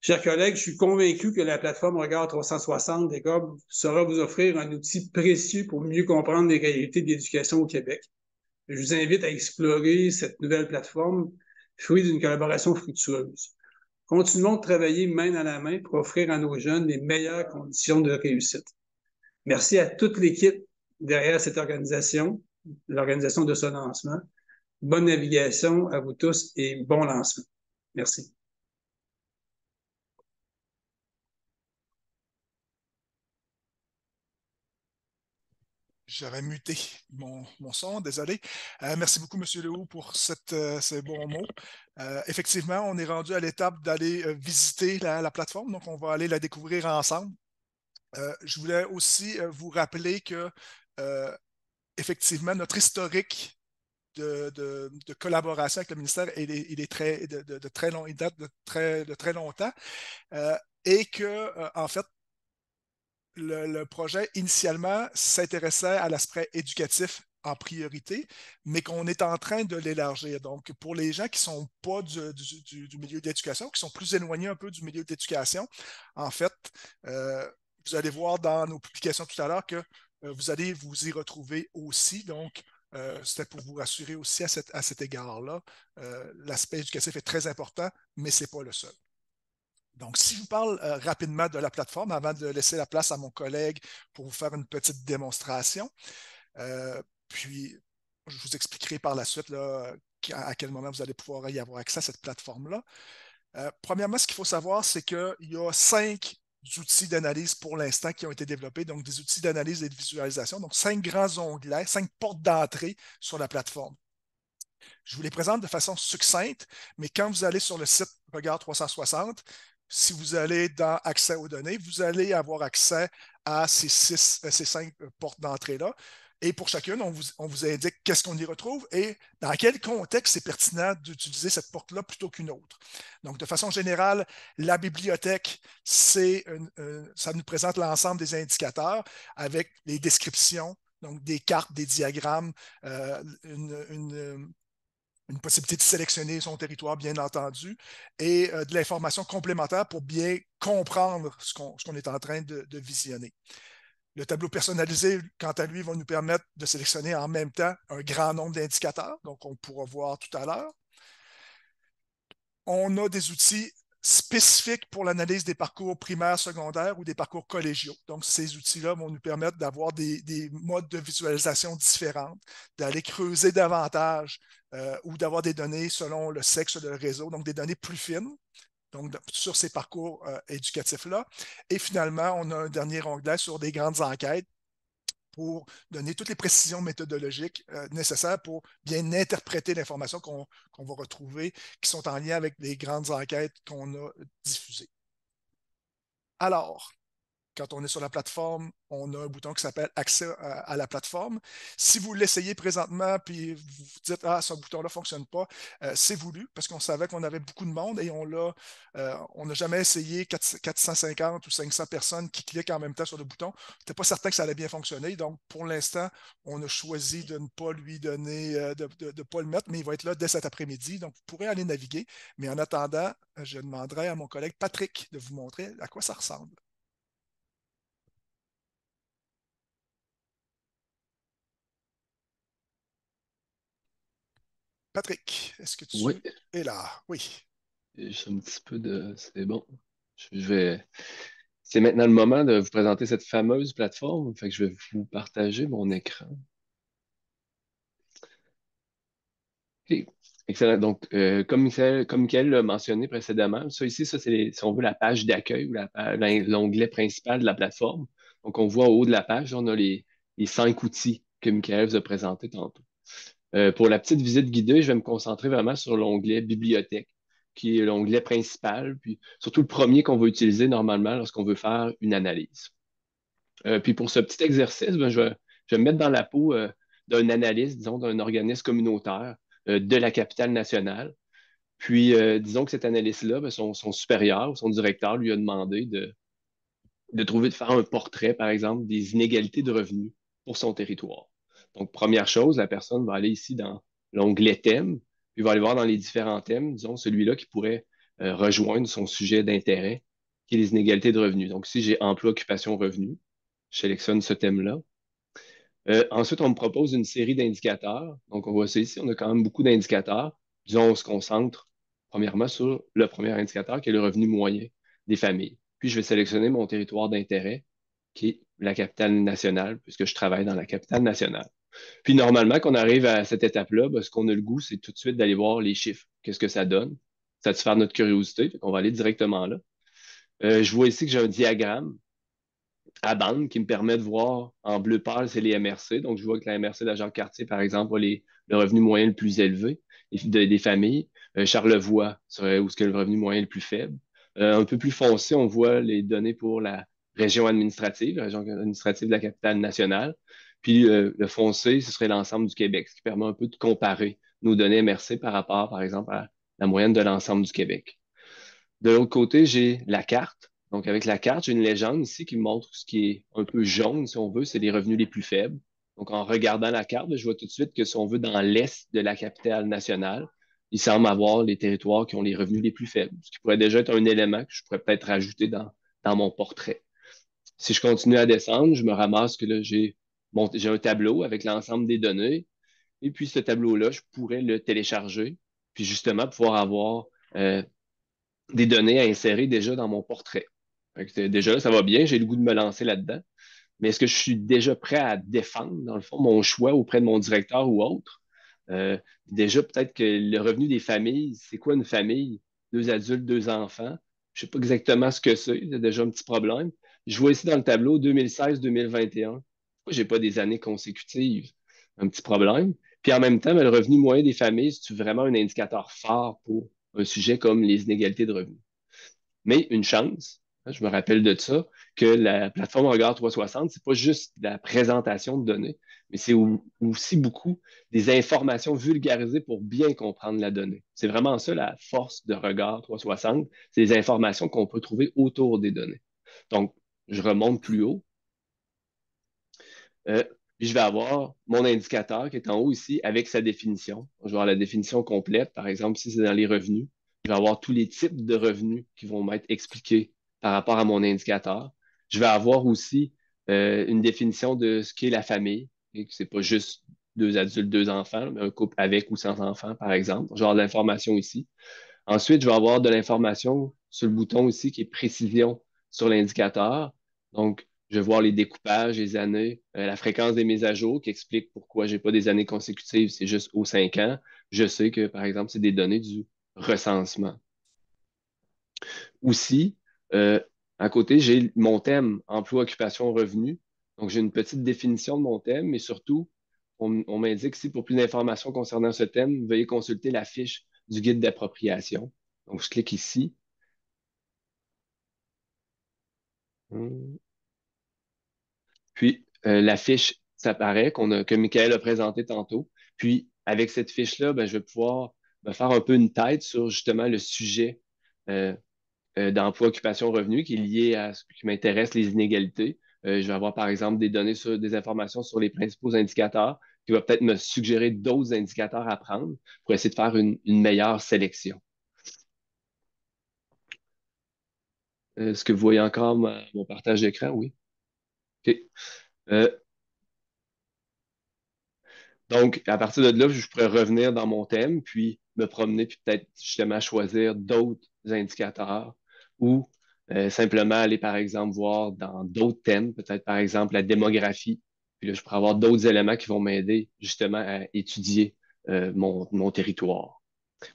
Chers collègues, je suis convaincu que la plateforme Regard 360 des GOB saura vous offrir un outil précieux pour mieux comprendre les réalités de l'éducation au Québec. Je vous invite à explorer cette nouvelle plateforme, fruit d'une collaboration fructueuse. Continuons de travailler main dans la main pour offrir à nos jeunes les meilleures conditions de réussite. Merci à toute l'équipe derrière cette organisation, l'organisation de ce lancement. Bonne navigation à vous tous et bon lancement. Merci. j'avais muté mon, son, désolé. Euh, merci beaucoup, M. Léo, pour euh, ces bons mots. Euh, effectivement, on est rendu à l'étape d'aller visiter la, plateforme, donc on va aller la découvrir ensemble. je voulais aussi vous rappeler que, effectivement, notre historique de, collaboration avec le ministère, il est, il est très, de, très long, il date de très, de très longtemps et que, en fait, le, projet, initialement, s'intéressait à l'aspect éducatif en priorité, mais qu'on est en train de l'élargir. Donc, pour les gens qui ne sont pas du, milieu d'éducation, qui sont plus éloignés un peu du milieu d'éducation, en fait, euh, vous allez voir dans nos publications tout à l'heure que euh, vous allez vous y retrouver aussi. Donc, euh, c'était pour vous rassurer aussi à, à cet égard-là. L'aspect éducatif est très important, mais ce n'est pas le seul. Donc, si je vous parle euh, rapidement de la plateforme, avant de laisser la place à mon collègue pour vous faire une petite démonstration, euh, puis je vous expliquerai par la suite à quel moment vous allez pouvoir y avoir accès à cette plateforme-là. Euh, premièrement, ce qu'il faut savoir, c'est qu'il y a cinq outils d'analyse pour l'instant qui ont été développés, donc des outils d'analyse et de visualisation, donc cinq grands onglets, cinq portes d'entrée sur la plateforme. Je vous les présente de façon succincte, mais quand vous allez sur le site Regard 360, si vous allez dans accès aux données, vous allez avoir accès à ces, six, euh, ces cinq euh, portes d'entrée-là. Et pour chacune, on vous, indique qu'est-ce qu'on y retrouve et dans quel contexte c'est pertinent d'utiliser cette porte-là plutôt qu'une autre. Donc, de façon générale, la bibliothèque, c'est ça nous présente l'ensemble des indicateurs avec les descriptions, donc des cartes, des diagrammes, euh, une, une possibilité de sélectionner son territoire, bien entendu, et euh, de l'information complémentaire pour bien comprendre ce qu'on est en train de, de, visionner. Le tableau personnalisé, quant à lui, va nous permettre de sélectionner en même temps un grand nombre d'indicateurs, donc on pourra voir tout à l'heure. On a des outils spécifiques pour l'analyse des parcours primaires, secondaires ou des parcours collégiaux. Donc, ces outils-là vont nous permettre d'avoir des, modes de visualisation différents, d'aller creuser davantage euh, ou d'avoir des données selon le sexe de réseau, donc des données plus fines donc sur ces parcours euh, éducatifs-là. Et finalement, on a un dernier onglet sur des grandes enquêtes pour donner toutes les précisions méthodologiques euh, nécessaires pour bien interpréter l'information qu'on va retrouver, qui sont en lien avec les grandes enquêtes qu'on a diffusées. Alors, quand on est sur la plateforme, on a un bouton qui s'appelle Accès à, la plateforme. Si vous l'essayez présentement, puis vous dites Ah, ce bouton-là ne fonctionne pas, euh, c'est voulu parce qu'on savait qu'on avait beaucoup de monde et on l'a, euh, on n'a jamais essayé 450 ou 500 personnes qui cliquent en même temps sur le bouton. On n'était pas certain que ça allait bien fonctionner. Donc, pour l'instant, on a choisi de ne pas lui donner, euh, de ne pas le mettre, mais il va être là dès cet après-midi. Donc, vous pourrez aller naviguer. Mais en attendant, je demanderai à mon collègue Patrick de vous montrer à quoi ça ressemble. Patrick, est-ce que tu es là? Oui. J'ai un petit peu de. C'est bon. Je vais. C'est maintenant le moment de vous présenter cette fameuse plateforme. Fait je vais vous partager mon écran. Excellent. Donc, euh, comme, Mickaël comme l'a mentionné précédemment, ça ici, ça, c'est, si on veut, la page d'accueil ou l'onglet principal de la plateforme. Donc, on voit au haut de la page, on a les, cinq outils que Michael vous a présentés tantôt. Euh, pour la petite visite guidée, je vais me concentrer vraiment sur l'onglet bibliothèque, qui est l'onglet principal, puis surtout le premier qu'on va utiliser normalement lorsqu'on veut faire une analyse. Euh, puis pour ce petit exercice, ben, je, vais, me mettre dans la peau euh, d'un analyste, disons, d'un organisme communautaire de la capitale nationale. Puis, disons que cet analyste-là, ben, son, supérieur ou son directeur lui a demandé de, de trouver, de faire un portrait, par exemple, des inégalités de revenus pour son territoire. Donc, première chose, la personne va aller ici dans l'onglet thème, puis va aller voir dans les différents thèmes, disons, celui-là qui pourrait euh, rejoindre son sujet d'intérêt, qui est les inégalités de revenus. Donc, si j'ai emploi, occupation, revenus, je sélectionne ce thème-là. Euh, ensuite, on me propose une série d'indicateurs. Donc, on voit ça ici, on a quand même beaucoup d'indicateurs. Disons, on se concentre premièrement sur le premier indicateur qui est le revenu moyen des familles. Puis, je vais sélectionner mon territoire d'intérêt qui est la capitale nationale, puisque je travaille dans la capitale nationale. Puis normalement, quand on arrive à cette étape-là, ben, ce qu'on a le goût, c'est tout de suite d'aller voir les chiffres. Qu'est-ce que ça donne? Satisfaire notre curiosité. On va aller directement là. Euh, je vois ici que j'ai un diagramme à bande qui me permet de voir en bleu pâle, c'est les MRC. Donc, je vois que la MRC d'Agent Cartier, par exemple, a les, le revenu moyen le plus élevé des, familles. Euh, Charlevoix serait où ce que le revenu moyen le plus faible. Euh, un peu plus foncé, on voit les données pour la région administrative, la région administrative de la capitale nationale. Puis euh, le foncé, ce serait l'ensemble du Québec, ce qui permet un peu de comparer nos données MRC par rapport, par exemple, à la moyenne de l'ensemble du Québec. De l'autre côté, j'ai la carte. Donc, avec la carte, j'ai une légende ici qui montre ce qui est un peu jaune, si on veut, c'est les revenus les plus faibles. Donc, en regardant la carte, je vois tout de suite que si on veut, dans l'est de la capitale nationale, il semble avoir les territoires qui ont les revenus les plus faibles, ce qui pourrait déjà être un élément que je pourrais peut-être rajouter dans, dans mon portrait. Si je continue à descendre, je me ramasse que là, j'ai bon, j'ai un tableau avec l'ensemble des données. Et puis, ce tableau-là, je pourrais le télécharger, puis justement pouvoir avoir euh, des données à insérer déjà dans mon portrait. déjà ça va bien, j'ai le goût de me lancer là-dedans. Mais est-ce que je suis déjà prêt à défendre, dans le fond, mon choix auprès de mon directeur ou autre? Euh, déjà, peut-être que le revenu des familles, c'est quoi une famille? Deux adultes, deux enfants. Je ne sais pas exactement ce que c'est, a déjà un petit problème. Je vois ici dans le tableau 2016-2021 j'ai pas des années consécutives? Un petit problème. Puis en même temps, ben, le revenu moyen des familles, c'est vraiment un indicateur fort pour un sujet comme les inégalités de revenus. Mais une chance, hein, je me rappelle de ça, que la plateforme Regard 360, c'est pas juste la présentation de données, mais c'est aussi beaucoup des informations vulgarisées pour bien comprendre la donnée. C'est vraiment ça la force de Regard 360, c'est les informations qu'on peut trouver autour des données. Donc, je remonte plus haut, euh, je vais avoir mon indicateur qui est en haut ici avec sa définition. Je vais avoir la définition complète. Par exemple, si c'est dans les revenus, je vais avoir tous les types de revenus qui vont m'être expliqués par rapport à mon indicateur. Je vais avoir aussi euh, une définition de ce qu'est la famille. Ce n'est pas juste deux adultes, deux enfants, mais un couple avec ou sans enfants, par exemple. Je vais avoir de l'information ici. Ensuite, je vais avoir de l'information sur le bouton ici qui est précision sur l'indicateur. Donc, je vois voir les découpages, les années, euh, la fréquence des mises à jour qui explique pourquoi je n'ai pas des années consécutives, c'est juste aux cinq ans. Je sais que, par exemple, c'est des données du recensement. Aussi, euh, à côté, j'ai mon thème emploi, occupation, revenu. Donc, j'ai une petite définition de mon thème, mais surtout, on, m'indique si pour plus d'informations concernant ce thème, veuillez consulter la fiche du guide d'appropriation. Donc, je clique ici. Hum. Puis euh, la fiche, ça que Michael a présentée tantôt. Puis avec cette fiche-là, ben, je vais pouvoir me faire un peu une tête sur justement le sujet euh, euh, d'emploi, occupation, revenu qui est lié à ce qui m'intéresse, les inégalités. je vais avoir par exemple des données sur des informations sur les principaux indicateurs qui va peut-être me suggérer d'autres indicateurs à prendre pour essayer de faire une, meilleure sélection. Est-ce que vous voyez encore mon partage d'écran? Oui. OK. Euh, donc, à partir de là, je pourrais revenir dans mon thème, puis me promener, puis peut-être justement choisir d'autres indicateurs ou euh, simplement aller, par exemple, voir dans d'autres thèmes, peut-être par exemple la démographie. Puis là, je pourrais avoir d'autres éléments qui vont m'aider justement à étudier euh, mon, territoire.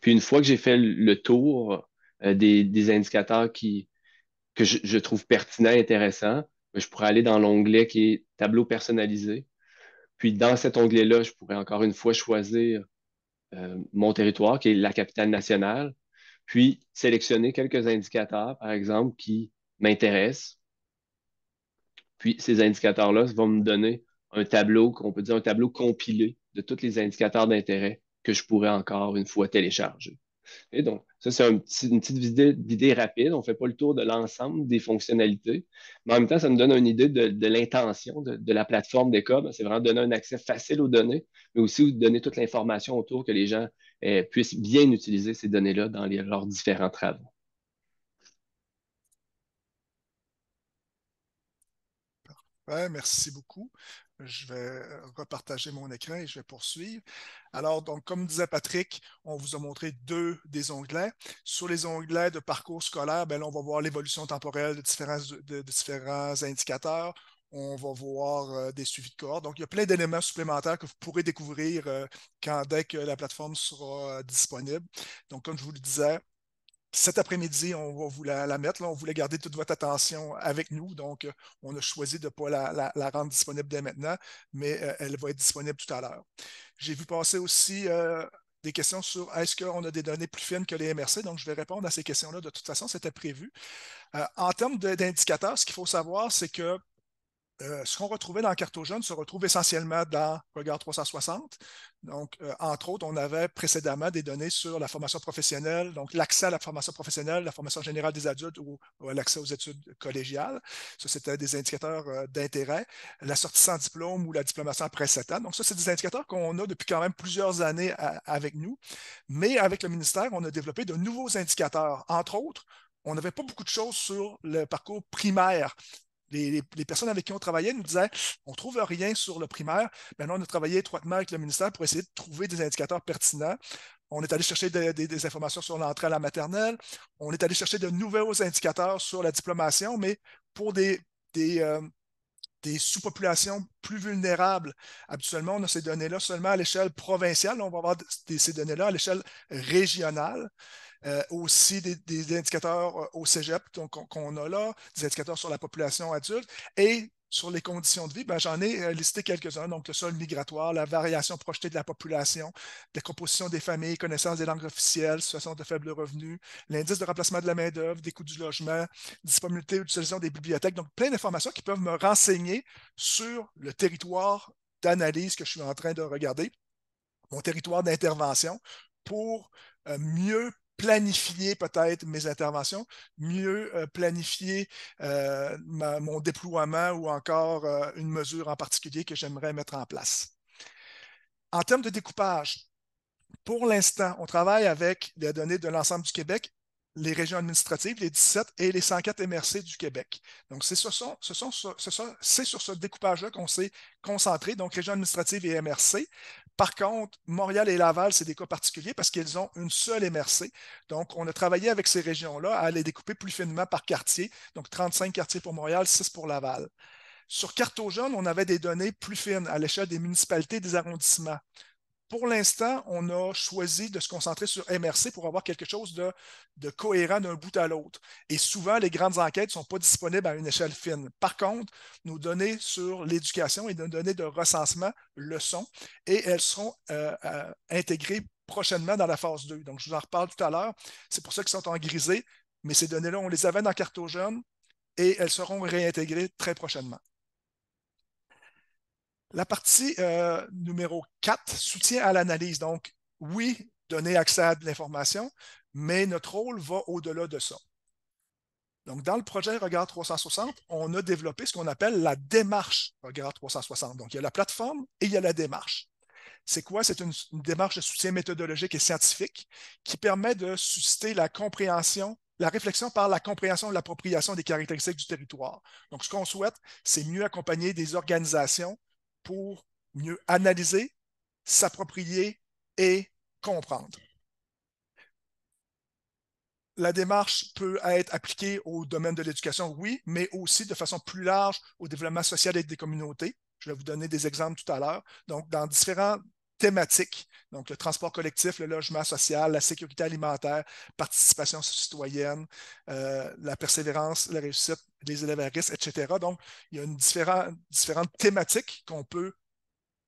Puis une fois que j'ai fait le tour des, indicateurs qui, que je, je trouve pertinents, intéressants, ben, je pourrais aller dans l'onglet qui est tableau personnalisé. Puis dans cet onglet-là, je pourrais encore une fois choisir euh, mon territoire, qui est la capitale nationale, puis sélectionner quelques indicateurs, par exemple, qui m'intéressent. Puis ces indicateurs-là vont me donner un tableau, qu'on peut dire un tableau compilé de tous les indicateurs d'intérêt que je pourrais encore une fois télécharger. Et donc, ça, c'est une petite idée, rapide. On ne fait pas le tour de l'ensemble des fonctionnalités, mais en même temps, ça nous donne une idée de, l'intention de, la plateforme DECOB. C'est vraiment donner un accès facile aux données, mais aussi donner toute l'information autour que les gens eh, puissent bien utiliser ces données-là dans leurs différents travaux. Ouais, merci beaucoup je vais repartager mon écran et je vais poursuivre. Alors, donc, comme disait Patrick, on vous a montré deux des onglets. Sur les onglets de parcours scolaire, ben on va voir l'évolution temporelle de différents, de, différents indicateurs on va voir euh, des suivis de corps. Donc, il y a plein d'éléments supplémentaires que vous pourrez découvrir euh, quand dès que la plateforme sera euh, disponible. Donc, comme je vous le disais, cet après-midi, on va vous la, mettre. on voulait garder toute votre attention avec nous, donc euh, on a choisi de ne pas la, rendre disponible dès maintenant, mais euh, elle va être disponible tout à l'heure. J'ai vu passer aussi euh, des questions sur est-ce qu'on a des données plus fines que les MRC. Donc, je vais répondre à ces questions-là. De toute façon, c'était prévu. en termes d'indicateurs, ce qu'il faut savoir, c'est que euh, ce qu'on retrouvait dans Carto Jaune se retrouve essentiellement dans Regard 360. Donc, euh, entre autres, on avait précédemment des données sur la formation professionnelle, donc l'accès à la formation professionnelle, la formation générale des adultes ou, l'accès aux études collégiales. Ça, c'était des indicateurs euh, d'intérêt. La sortie sans diplôme ou la diplomation après 7 ans. Donc, ça, c'est des indicateurs qu'on a depuis quand même plusieurs années avec nous. Mais avec le ministère, on a développé de nouveaux indicateurs, entre autres on n'avait pas beaucoup de choses sur le parcours primaire les, personnes avec qui on travaillait nous disaient on ne trouve rien sur le primaire. Maintenant, on a travaillé étroitement avec le ministère pour essayer de trouver des indicateurs pertinents. On est allé chercher des informations sur l'entrée à la maternelle. On est allé chercher de nouveaux indicateurs sur la diplomation, mais pour des, euh, des sous-populations plus vulnérables. Habituellement, on a ces données-là seulement à l'échelle provinciale. On va avoir ces données-là à l'échelle régionale. Euh, aussi des, indicateurs euh, au cégep qu'on a là, des indicateurs sur la population adulte et sur les conditions de vie, ben, j'en ai euh, listé quelques-uns, donc le sol migratoire, la variation projetée de la population, la composition des familles, connaissance des langues officielles, situation de faible revenu, l'indice de remplacement de la main-d'œuvre, des coûts du logement, disponibilité utilisation des bibliothèques, donc plein d'informations qui peuvent me renseigner sur le territoire d'analyse que je suis en train de regarder, mon territoire d'intervention, pour euh, mieux planifier peut-être mes interventions, mieux euh, planifier euh, mon déploiement ou encore euh, une mesure en particulier que j'aimerais mettre en place. En termes de découpage, pour l'instant, on travaille avec les données de l'ensemble du Québec, les régions administratives, les 17 et les 104 MRC du Québec. Donc, c'est sur ce découpage-là qu'on s'est concentré, donc régions administratives et MRC. Par contre, Montréal et Laval, c'est des cas particuliers parce qu'ils ont une seule MRC. Donc, on a travaillé avec ces régions-là à les découper plus finement par quartier. Donc, 35 quartiers pour Montréal, 6 pour Laval. Sur Carte on avait des données plus fines à l'échelle des municipalités et des arrondissements pour l'instant, on a choisi de se concentrer sur MRC pour avoir quelque chose de, cohérent d'un bout à l'autre. Et souvent, les grandes enquêtes ne sont pas disponibles à une échelle fine. Par contre, nos données sur l'éducation et nos données de recensement le sont et elles seront euh, euh, intégrées prochainement dans la phase 2. Donc, je vous en reparle tout à l'heure. C'est pour ça qu'ils sont en grisé, mais ces données-là, on les avait dans Cartogène et elles seront réintégrées très prochainement. La partie euh, numéro 4, soutien à l'analyse. Donc, oui, donner accès à de l'information, mais notre rôle va au-delà de ça. Donc, dans le projet Regard 360, on a développé ce qu'on appelle la démarche Regard 360. Donc, il y a la plateforme et il y a la démarche. C'est quoi? C'est une, une, démarche de soutien méthodologique et scientifique qui permet de susciter la compréhension, la réflexion par la compréhension de l'appropriation des caractéristiques du territoire. Donc, ce qu'on souhaite, c'est mieux accompagner des organisations pour mieux analyser, s'approprier et comprendre. La démarche peut être appliquée au domaine de l'éducation, oui, mais aussi de façon plus large au développement social et des communautés. Je vais vous donner des exemples tout à l'heure. Donc, dans différents thématiques. Donc, le transport collectif, le logement social, la sécurité alimentaire, participation citoyenne, euh, la persévérance, la réussite, des élèves à risque, etc. Donc, il y a une différentes thématiques qu'on peut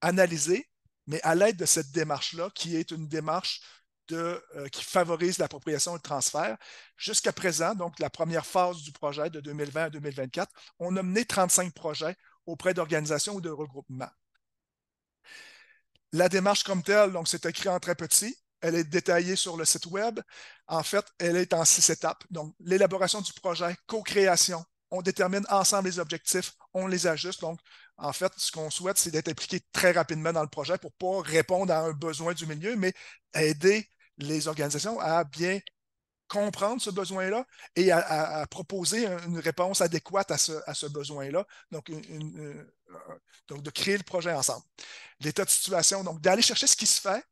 analyser, mais à l'aide de cette démarche-là, qui est une démarche de, euh, qui favorise l'appropriation et le transfert. Jusqu'à présent, donc la première phase du projet de 2020 à 2024, on a mené 35 projets auprès d'organisations ou de regroupements. La démarche comme telle, donc c'est écrit en très petit, elle est détaillée sur le site web. En fait, elle est en six étapes. Donc, l'élaboration du projet, co-création, on détermine ensemble les objectifs, on les ajuste. Donc, en fait, ce qu'on souhaite, c'est d'être impliqué très rapidement dans le projet pour ne pas répondre à un besoin du milieu, mais aider les organisations à bien comprendre ce besoin-là et à, proposer une réponse adéquate à ce, à ce besoin-là, donc, euh, donc de créer le projet ensemble. L'état de situation, donc d'aller chercher ce qui se fait,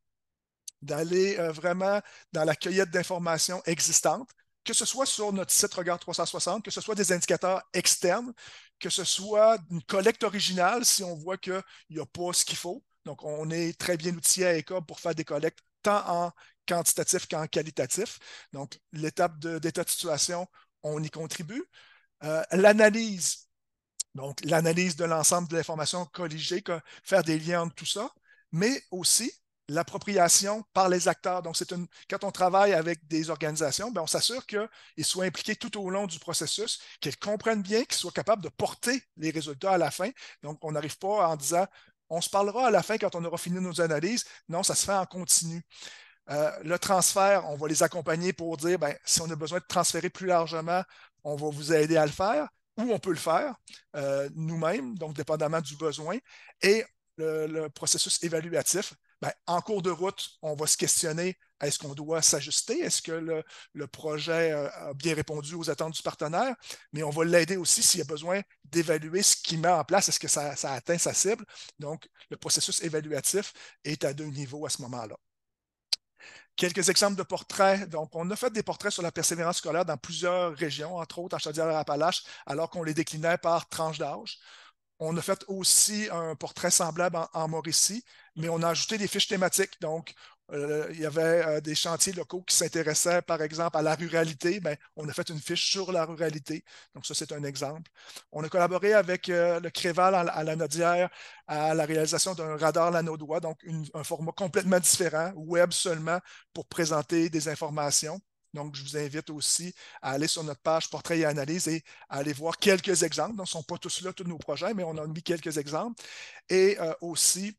d'aller euh, vraiment dans la cueillette d'informations existantes, que ce soit sur notre site Regard 360, que ce soit des indicateurs externes, que ce soit une collecte originale si on voit qu'il n'y a pas ce qu'il faut. Donc, on est très bien outillé à ECOB pour faire des collectes tant en quantitatif qu'en qualitatif. Donc, l'étape d'état de, situation, on y contribue. Euh, l'analyse, donc l'analyse de l'ensemble de l'information colligée, faire des liens entre tout ça, mais aussi l'appropriation par les acteurs. Donc, c'est une, quand on travaille avec des organisations, ben, on s'assure qu'ils soient impliqués tout au long du processus, qu'ils comprennent bien, qu'ils soient capables de porter les résultats à la fin. Donc, on n'arrive pas en disant on se parlera à la fin quand on aura fini nos analyses. Non, ça se fait en continu. Euh, le transfert, on va les accompagner pour dire, ben, si on a besoin de transférer plus largement, on va vous aider à le faire, ou on peut le faire euh, nous-mêmes, donc dépendamment du besoin. Et le, processus évaluatif, ben, en cours de route, on va se questionner, est-ce qu'on doit s'ajuster? Est-ce que le, projet euh, a bien répondu aux attentes du partenaire? Mais on va l'aider aussi s'il y a besoin d'évaluer ce qu'il met en place. Est-ce que ça atteint sa cible? Donc, le processus évaluatif est à deux niveaux à ce moment-là. Quelques exemples de portraits. Donc, on a fait des portraits sur la persévérance scolaire dans plusieurs régions, entre autres à Chaudière-Appalaches, alors qu'on les déclinait par tranche d'âge. On a fait aussi un portrait semblable en, en, Mauricie, mais on a ajouté des fiches thématiques. Donc, euh, il y avait euh, des chantiers locaux qui s'intéressaient, par exemple, à la ruralité. Ben, on a fait une fiche sur la ruralité. Donc, ça, c'est un exemple. On a collaboré avec euh, le Créval à, la Nodière à la réalisation d'un radar lanaudois, donc un format complètement différent, web seulement, pour présenter des informations. Donc, je vous invite aussi à aller sur notre page Portrait et Analyse et à aller voir quelques exemples. Donc, ne sont pas tous là, tous nos projets, mais on a mis quelques exemples. Et aussi,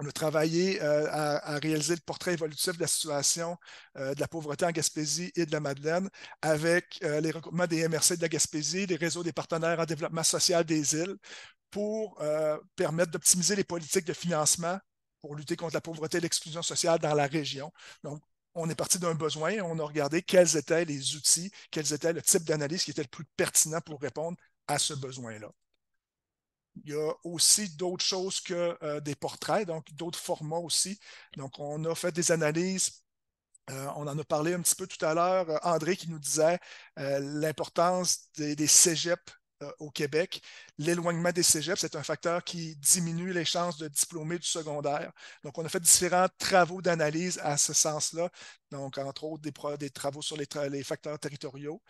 on a travaillé euh, à, réaliser le portrait évolutif de la situation euh, de la pauvreté en Gaspésie et de la Madeleine avec euh, les regroupements des MRC de la Gaspésie, des réseaux des partenaires en développement social des îles pour permettre d'optimiser les politiques de financement pour lutter contre la pauvreté et l'exclusion sociale dans la région. Donc, on est parti d'un besoin, et on a regardé quels étaient les outils, quels étaient le type d'analyse qui était le plus pertinent pour répondre à ce besoin-là. Il y a aussi d'autres choses que euh, des portraits, donc d'autres formats aussi. Donc, on a fait des analyses. Euh, on en a parlé un petit peu tout à l'heure. Euh, André qui nous disait l'importance des, des cégeps euh, au Québec, l'éloignement des cégeps, c'est un facteur qui diminue les chances de diplômer du secondaire. Donc, on a fait différents travaux d'analyse à ce sens-là, donc entre autres des, travaux sur les, facteurs territoriaux.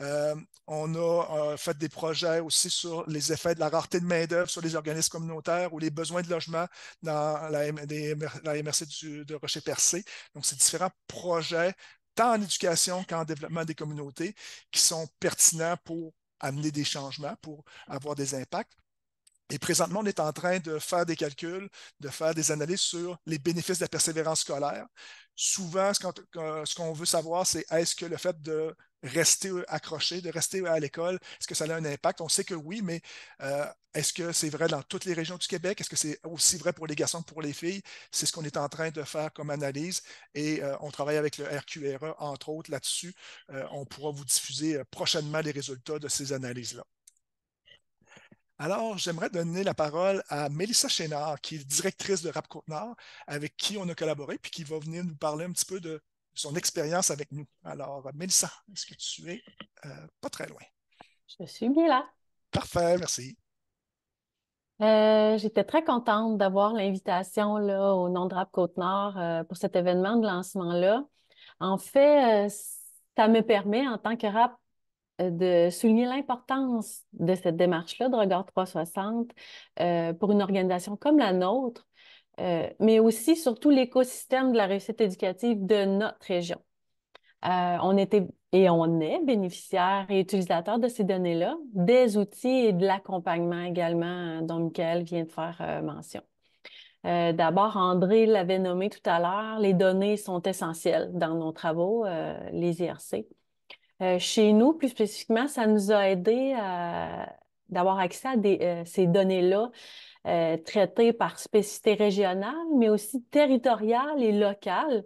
Euh, on a euh, fait des projets aussi sur les effets de la rareté de main-d'œuvre sur les organismes communautaires ou les besoins de logement dans la, MRC de Rocher-Percé. Donc, c'est différents projets tant en éducation qu'en développement des communautés qui sont pertinents pour amener des changements, pour avoir des impacts. Et présentement, on est en train de faire des calculs, de faire des analyses sur les bénéfices de la persévérance scolaire. Souvent, ce qu'on veut savoir, c'est est-ce que le fait de rester euh, accroché, de rester euh, à l'école, est-ce que ça a un impact? On sait que oui, mais euh, est-ce que c'est vrai dans toutes les régions du Québec? Est-ce que c'est aussi vrai pour les garçons que pour les filles? C'est ce qu'on est en train de faire comme analyse et on travaille avec le RQRE, entre autres, là-dessus. on pourra vous diffuser prochainement les résultats de ces analyses-là. Alors, j'aimerais donner la parole à Mélissa Chénard, qui est directrice de Rap Côte-Nord, avec qui on a collaboré, puis qui va venir nous parler un petit peu de son expérience avec nous. Alors, Mélissa, est-ce que tu es euh, pas très loin? Je suis bien là. Parfait, merci. Euh, j'étais très contente d'avoir l'invitation au nom de Rap Côte-Nord euh, pour cet événement de lancement-là. En fait, ça me permet, en tant que rap euh, de souligner l'importance de cette démarche-là de Regard 360 euh, pour une organisation comme la nôtre, euh, mais aussi surtout l'écosystème de la réussite éducative de notre région. on était et on est bénéficiaires et utilisateurs de ces données-là, des outils et de l'accompagnement également dont Michael vient de faire mention. D'abord, André l'avait nommé tout à l'heure, les données sont essentielles dans nos travaux, les IRC. Euh, chez nous, plus spécifiquement, ça nous a aidé à d'avoir accès à euh, ces données-là euh, traitées par spécificité régionale, mais aussi territoriale et locale.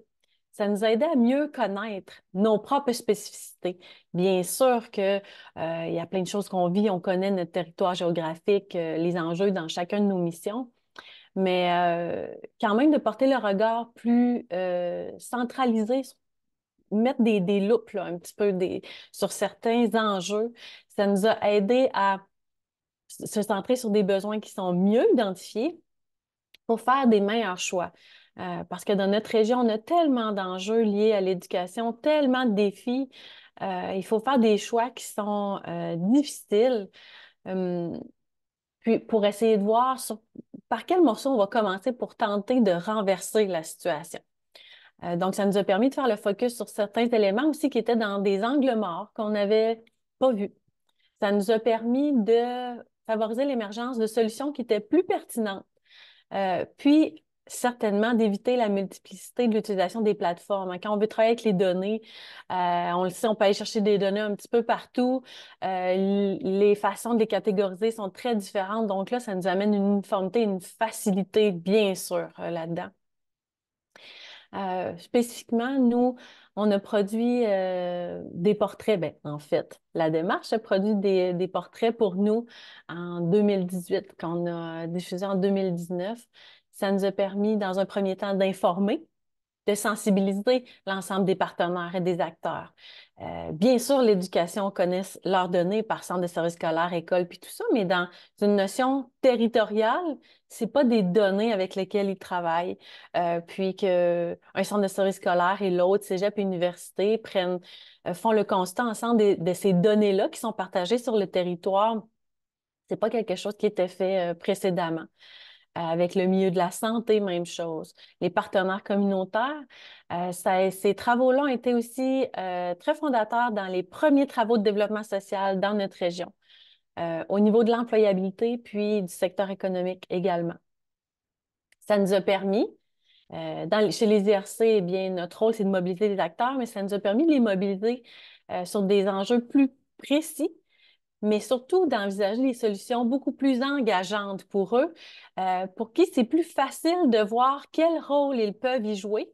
Ça nous a aidé à mieux connaître nos propres spécificités. Bien sûr qu'il il y a plein de choses qu'on vit, on connaît notre territoire géographique, les enjeux dans chacune de nos missions, mais quand même de porter le regard plus centralisé sur mettre des, des loupes un petit peu des, sur certains enjeux. Ça nous a aidé à se centrer sur des besoins qui sont mieux identifiés pour faire des meilleurs choix. Euh, parce que dans notre région, on a tellement d'enjeux liés à l'éducation, tellement de défis. Euh, il faut faire des choix qui sont euh, difficiles. Hum, puis pour essayer de voir par quel morceau on va commencer pour tenter de renverser la situation. Euh, donc, ça nous a permis de faire le focus sur certains éléments aussi qui étaient dans des angles morts qu'on n'avait pas vus. Ça nous a permis de favoriser l'émergence de solutions qui étaient plus pertinentes. Euh, puis, certainement d'éviter la multiplicité de l'utilisation des plateformes. Quand on veut travailler avec les données, euh, on le sait, on peut aller chercher des données un petit peu partout. les façons de les catégoriser sont très différentes. Donc là, ça nous amène une uniformité, une facilité, bien sûr, là-dedans. Euh, spécifiquement, nous, on a produit euh, des portraits. Ben, en fait, la démarche a produit des, des, portraits pour nous en 2018, qu'on a diffusé en 2019. Ça nous a permis, dans un premier temps, d'informer de sensibiliser l'ensemble des partenaires et des acteurs. Euh, bien sûr, l'éducation connaît leurs données par centre de services scolaires, école, puis tout ça, mais dans une notion territoriale, c'est pas des données avec lesquelles ils travaillent. Euh, puis qu'un centre de services scolaire et l'autre, cégep et université, prennent, euh, font le constat ensemble de, de ces données-là qui sont partagées sur le territoire. ce n'est pas quelque chose qui était fait précédemment. Avec le milieu de la santé, même chose. Les partenaires communautaires, euh, ces travaux-là ont été aussi euh, très fondateurs dans les premiers travaux de développement social dans notre région, euh, au niveau de l'employabilité, puis du secteur économique également. Ça nous a permis, chez les IRC, eh bien, notre rôle, c'est de mobiliser les acteurs, mais ça nous a permis de les mobiliser sur des enjeux plus précis mais surtout d'envisager des solutions beaucoup plus engageantes pour eux, euh, pour qui c'est plus facile de voir quel rôle ils peuvent y jouer,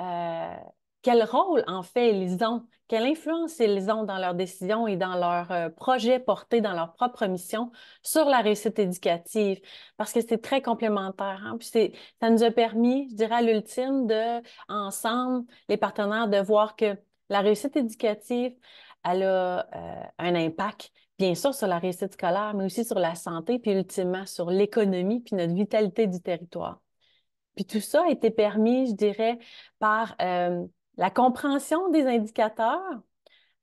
euh, quel rôle en fait ils ont, quelle influence ils ont dans leurs décisions et dans leurs euh, projets portés dans leur propre mission sur la réussite éducative, parce que c'est très complémentaire. Hein. ça nous a permis, je dirais à l'ultime, de, ensemble, les partenaires, de voir que la réussite éducative, elle a un impact bien sûr sur la réussite scolaire, mais aussi sur la santé, puis ultimement sur l'économie, puis notre vitalité du territoire. Puis tout ça a été permis, je dirais, par euh, la compréhension des indicateurs.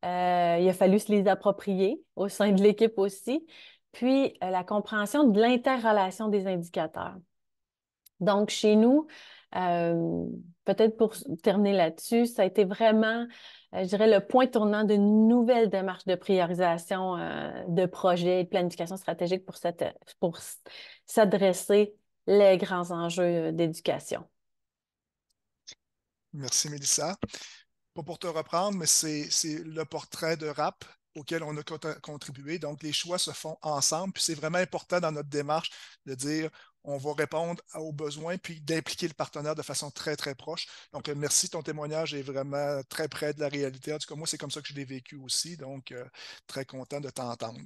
Euh, il a fallu se les approprier au sein de l'équipe aussi, puis euh, la compréhension de l'interrelation des indicateurs. Donc, chez nous, euh, Peut-être pour terminer là-dessus, ça a été vraiment, euh, je dirais, le point tournant d'une nouvelle démarche de priorisation euh, de projets et de planification stratégique pour, s'adresser les grands enjeux euh, d'éducation. Merci, Mélissa. Pas pour te reprendre, mais c'est le portrait de RAP auquel on a contribué. Donc, les choix se font ensemble. Puis c'est vraiment important dans notre démarche de dire on va répondre aux besoins puis d'impliquer le partenaire de façon très, très proche. Donc, euh, merci, ton témoignage est vraiment très près de la réalité. En tout cas, moi, c'est comme ça que je l'ai vécu aussi. Donc, euh, très content de t'entendre.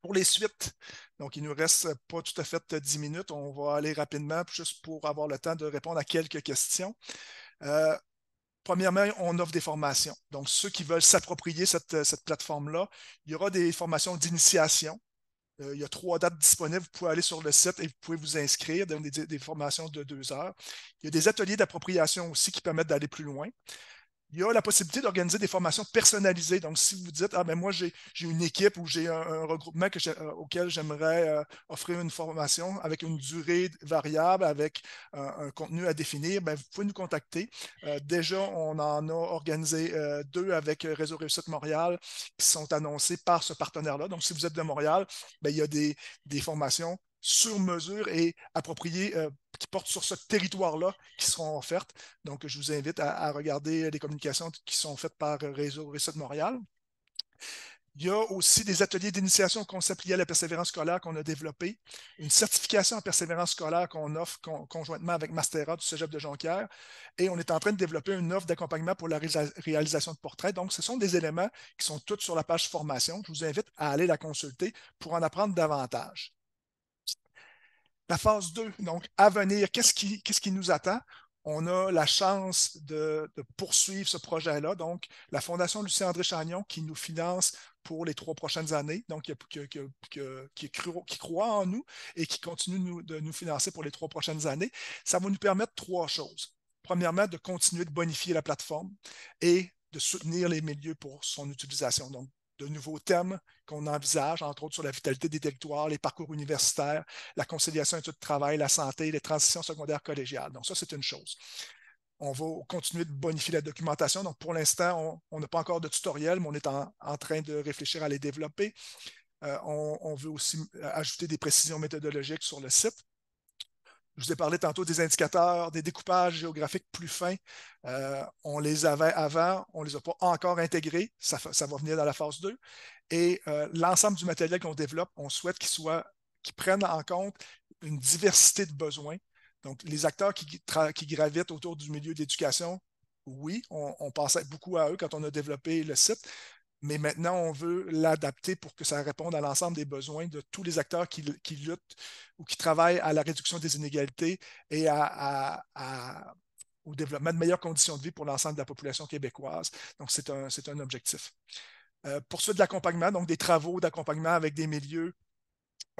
Pour les suites, donc il ne nous reste pas tout à fait 10 minutes. On va aller rapidement juste pour avoir le temps de répondre à quelques questions. Euh, premièrement, on offre des formations. Donc, ceux qui veulent s'approprier cette, cette plateforme-là, il y aura des formations d'initiation euh, il y a trois dates disponibles. Vous pouvez aller sur le site et vous pouvez vous inscrire dans des, formations de deux heures. Il y a des ateliers d'appropriation aussi qui permettent d'aller plus loin il y a la possibilité d'organiser des formations personnalisées. Donc, si vous dites, ah ben moi, j'ai une équipe ou j'ai un, regroupement euh, auquel j'aimerais euh, offrir une formation avec une durée variable, avec euh, un contenu à définir, ben, vous pouvez nous contacter. déjà, on en a organisé deux avec Réseau Réussite Montréal qui sont annoncés par ce partenaire-là. Donc, si vous êtes de Montréal, ben, il y a des, des formations sur mesure et appropriées euh, qui portent sur ce territoire-là qui seront offertes. Donc, je vous invite à, regarder euh, les communications qui sont faites par euh, Réseau Réseau de Montréal. Il y a aussi des ateliers d'initiation qu'on concept à la persévérance scolaire qu'on a développé, une certification en persévérance scolaire qu'on offre conjointement avec Mastera du Cégep de Jonquière, et on est en train de développer une offre d'accompagnement pour la réalisation de portraits. Donc, ce sont des éléments qui sont tous sur la page formation. Je vous invite à aller la consulter pour en apprendre davantage. La phase 2, donc à venir, qu'est-ce qui, qui, nous attend? On a la chance de, poursuivre ce projet-là. Donc, la Fondation Lucien-André Chagnon qui nous finance pour les trois prochaines années, donc qui, croit en nous et qui continue de nous financer pour les trois prochaines années, ça va nous permettre trois choses. Premièrement, de continuer de bonifier la plateforme et de soutenir les milieux pour son utilisation. Donc, de nouveaux thèmes qu'on envisage, entre autres sur la vitalité des territoires, les parcours universitaires, la conciliation études-travail, la santé, les transitions secondaires collégiales. Donc ça, c'est une chose. On va continuer de bonifier la documentation. Donc pour l'instant, on n'a pas encore de tutoriel, mais on est en, train de réfléchir à les développer. Euh, on, on, veut aussi ajouter des précisions méthodologiques sur le site. Je vous ai parlé tantôt des indicateurs, des découpages géographiques plus fins. Euh, on les avait avant, on ne les a pas encore intégrés. Ça, va venir dans la phase 2. Et euh, l'ensemble du matériel qu'on développe, on souhaite qu'il soit en compte une diversité de besoins. Donc, les acteurs qui, gravitent autour du milieu d'éducation, oui, on, on pensait beaucoup à eux quand on a développé le site, mais maintenant, on veut l'adapter pour que ça réponde à l'ensemble des besoins de tous les acteurs qui, luttent ou qui travaillent à la réduction des inégalités et au développement de meilleures conditions de vie pour l'ensemble de la population québécoise. Donc, c'est un, objectif. Euh, poursuite de l'accompagnement, donc des travaux d'accompagnement avec des milieux.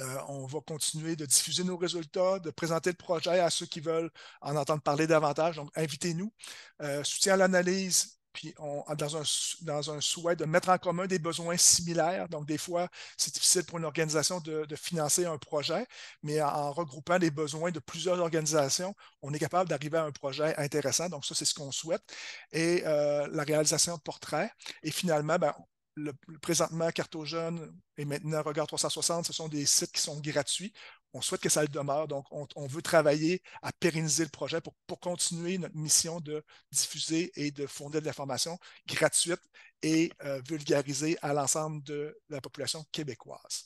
Euh, on va continuer de diffuser nos résultats, de présenter le projet à ceux qui veulent en entendre parler davantage. Donc, invitez-nous. Euh, soutien à l'analyse, puis dans, un, dans un souhait de mettre en commun des besoins similaires. Donc, des fois, c'est difficile pour une organisation de, financer un projet, mais en, regroupant les besoins de plusieurs organisations, on est capable d'arriver à un projet intéressant. Donc, ça, c'est ce qu'on souhaite. Et euh, la réalisation de portraits. Et finalement, ben, le, présentement, Carto et maintenant Regard 360, ce sont des sites qui sont gratuits on souhaite que ça le demeure. Donc, on, veut travailler à pérenniser le projet pour, continuer notre mission de diffuser et de fournir de l'information gratuite et euh, vulgarisée à l'ensemble de la population québécoise.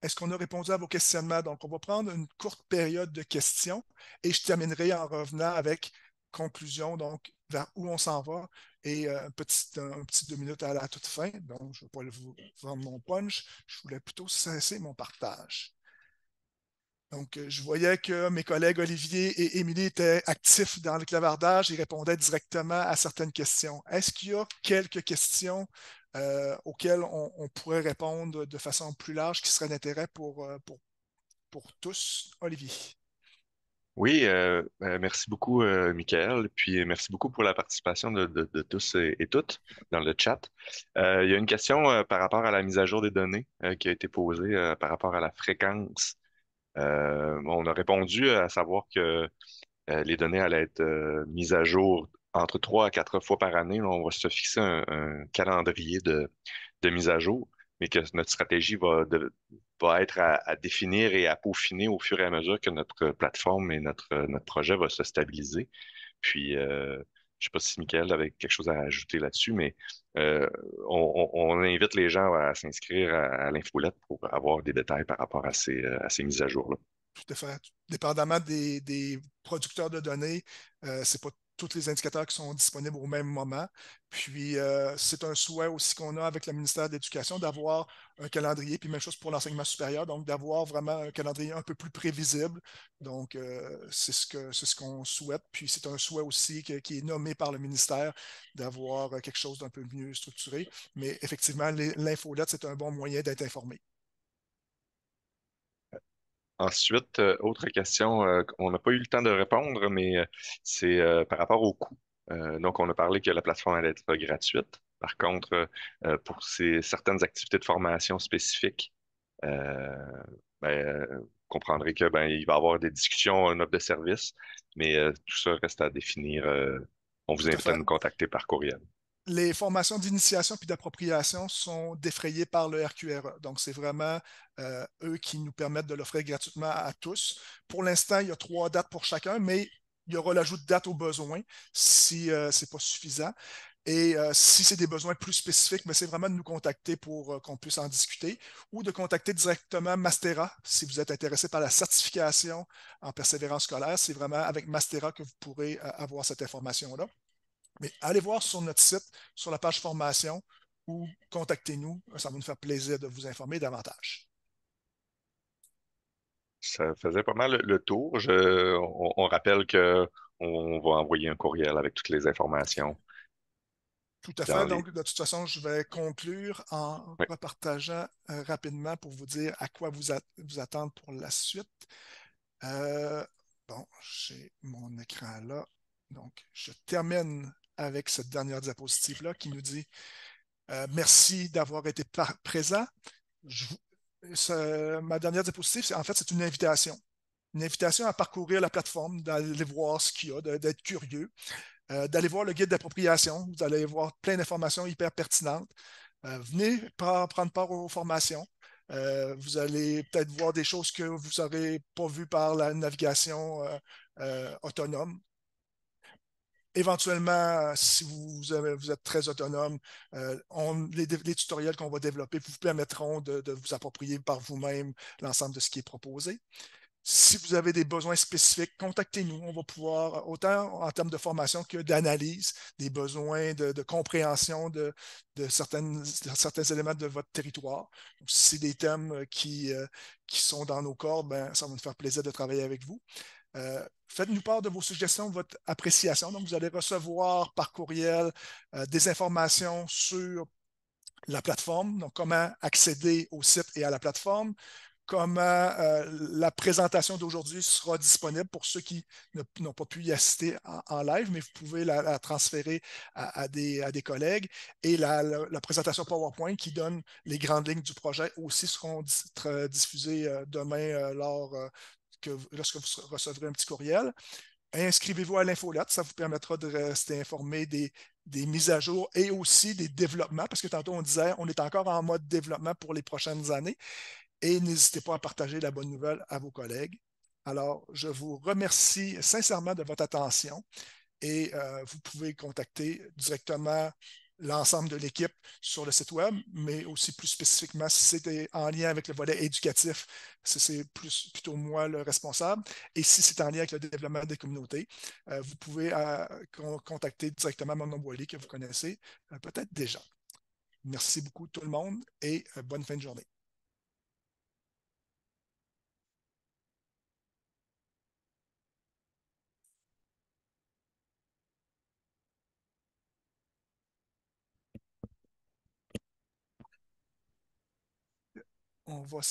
Est-ce qu'on a répondu à vos questionnements? Donc, on va prendre une courte période de questions et je terminerai en revenant avec conclusion, donc vers où on s'en va et euh, un, petit, deux minutes à la toute fin. Donc, je ne vais pas vous vendre mon punch. Je voulais plutôt cesser mon partage. Donc, euh, je voyais que mes collègues Olivier et Émilie étaient actifs dans le clavardage et répondaient directement à certaines questions. Est-ce qu'il y a quelques questions euh, auxquelles on, pourrait répondre de façon plus large qui seraient d'intérêt pour, pour tous, Olivier? Oui, euh, ben, merci beaucoup, euh, Michael. Puis euh, merci beaucoup pour la participation de, tous et, toutes dans le chat. il y a une question par rapport à la mise à jour des données qui a été posée par rapport à la fréquence. on a répondu à savoir que les données allaient être mises à jour entre trois à quatre fois par année. on va se fixer un, calendrier de, de, mise à jour, mais que notre stratégie va va être à, définir et à peaufiner au fur et à mesure que notre euh, plateforme et notre, euh, notre projet va se stabiliser. Puis, euh, je ne sais pas si Michael avait quelque chose à ajouter là-dessus, mais on, invite les gens à s'inscrire à, à pour avoir des détails par rapport à ces, à ces mises à jour-là. Tout à fait. Dépendamment des, producteurs de données, euh, c'est pas tous les indicateurs qui sont disponibles au même moment. Puis, euh, c'est un souhait aussi qu'on a avec le ministère de l'Éducation d'avoir un calendrier, puis même chose pour l'enseignement supérieur, donc d'avoir vraiment un calendrier un peu plus prévisible. Donc, euh, c'est ce que ce qu'on souhaite. Puis, c'est un souhait aussi qui est nommé par le ministère d'avoir quelque chose d'un peu mieux structuré. Mais effectivement, l'infolette, c'est un bon moyen d'être informé. Ensuite, euh, autre question qu'on euh, n'a pas eu le temps de répondre, mais euh, c'est par rapport au coût. donc, on a parlé que la plateforme allait être gratuite. Par contre, pour ces, certaines activités de formation spécifiques, ben, vous comprendrez que ben, il va y avoir des discussions, une offre de service, mais tout ça reste à définir. on vous invite à nous contacter par courriel les formations d'initiation puis d'appropriation sont défrayées par le RQRE. Donc, c'est vraiment euh, eux qui nous permettent de l'offrir gratuitement à tous. Pour l'instant, il y a trois dates pour chacun, mais il y aura l'ajout de dates au besoins si euh, c'est ce n'est pas suffisant. Et euh, si c'est des besoins plus spécifiques, mais c'est vraiment de nous contacter pour qu'on puisse en discuter ou de contacter directement Mastera si vous êtes intéressé par la certification en persévérance scolaire. C'est vraiment avec Mastera que vous pourrez avoir cette information-là. Mais allez voir sur notre site, sur la page formation ou contactez-nous. Ça va nous faire plaisir de vous informer davantage. Ça faisait pas mal le tour. on, rappelle qu'on va envoyer un courriel avec toutes les informations. Tout à fait. Donc, de toute façon, je vais conclure en repartageant euh, rapidement pour vous dire à quoi vous, attendre pour la suite. Euh, bon, j'ai mon écran là. Donc, je termine avec cette dernière diapositive-là qui nous dit euh, merci d'avoir été présent. ma dernière diapositive, en fait, c'est une invitation. Une invitation à parcourir la plateforme, d'aller voir ce qu'il y a, d'être curieux, euh, d'aller voir le guide d'appropriation. Vous allez voir plein d'informations hyper pertinentes. Euh, venez prendre part aux formations. vous allez peut-être voir des choses que vous n'aurez pas vues par la navigation autonome éventuellement, si vous, êtes très autonome, euh, les, tutoriels qu'on va développer vous permettront de, vous approprier par vous-même l'ensemble de ce qui est proposé. Si vous avez des besoins spécifiques, contactez-nous. On va pouvoir, autant en termes de formation que d'analyse, des besoins de, compréhension de, certains éléments de votre territoire. si c'est des thèmes qui, euh, sont dans nos cordes, ben, ça va nous faire plaisir de travailler avec vous. Euh, faites-nous part de vos suggestions, de votre appréciation. Donc, vous allez recevoir par courriel euh, des informations sur la plateforme, donc comment accéder au site et à la plateforme, comment euh, la présentation d'aujourd'hui sera disponible pour ceux qui n'ont pas pu y assister en, live, mais vous pouvez la, transférer à, des, collègues. Et la, présentation PowerPoint qui donne les grandes lignes du projet aussi seront diffusées demain lors lorsque vous recevrez un petit courriel. Inscrivez-vous à l'infolette, ça vous permettra de rester informé des, mises à jour et aussi des développements, parce que tantôt on disait on est encore en mode développement pour les prochaines années. Et n'hésitez pas à partager la bonne nouvelle à vos collègues. Alors, je vous remercie sincèrement de votre attention et euh, vous pouvez contacter directement l'ensemble de l'équipe sur le site web, mais aussi plus spécifiquement, si c'était en lien avec le volet éducatif, c'est plutôt moi le responsable. Et si c'est en lien avec le développement des communautés, euh, vous pouvez euh, contacter directement mon Boilly que vous connaissez euh, peut-être déjà. Merci beaucoup tout le monde et bonne fin de journée. com você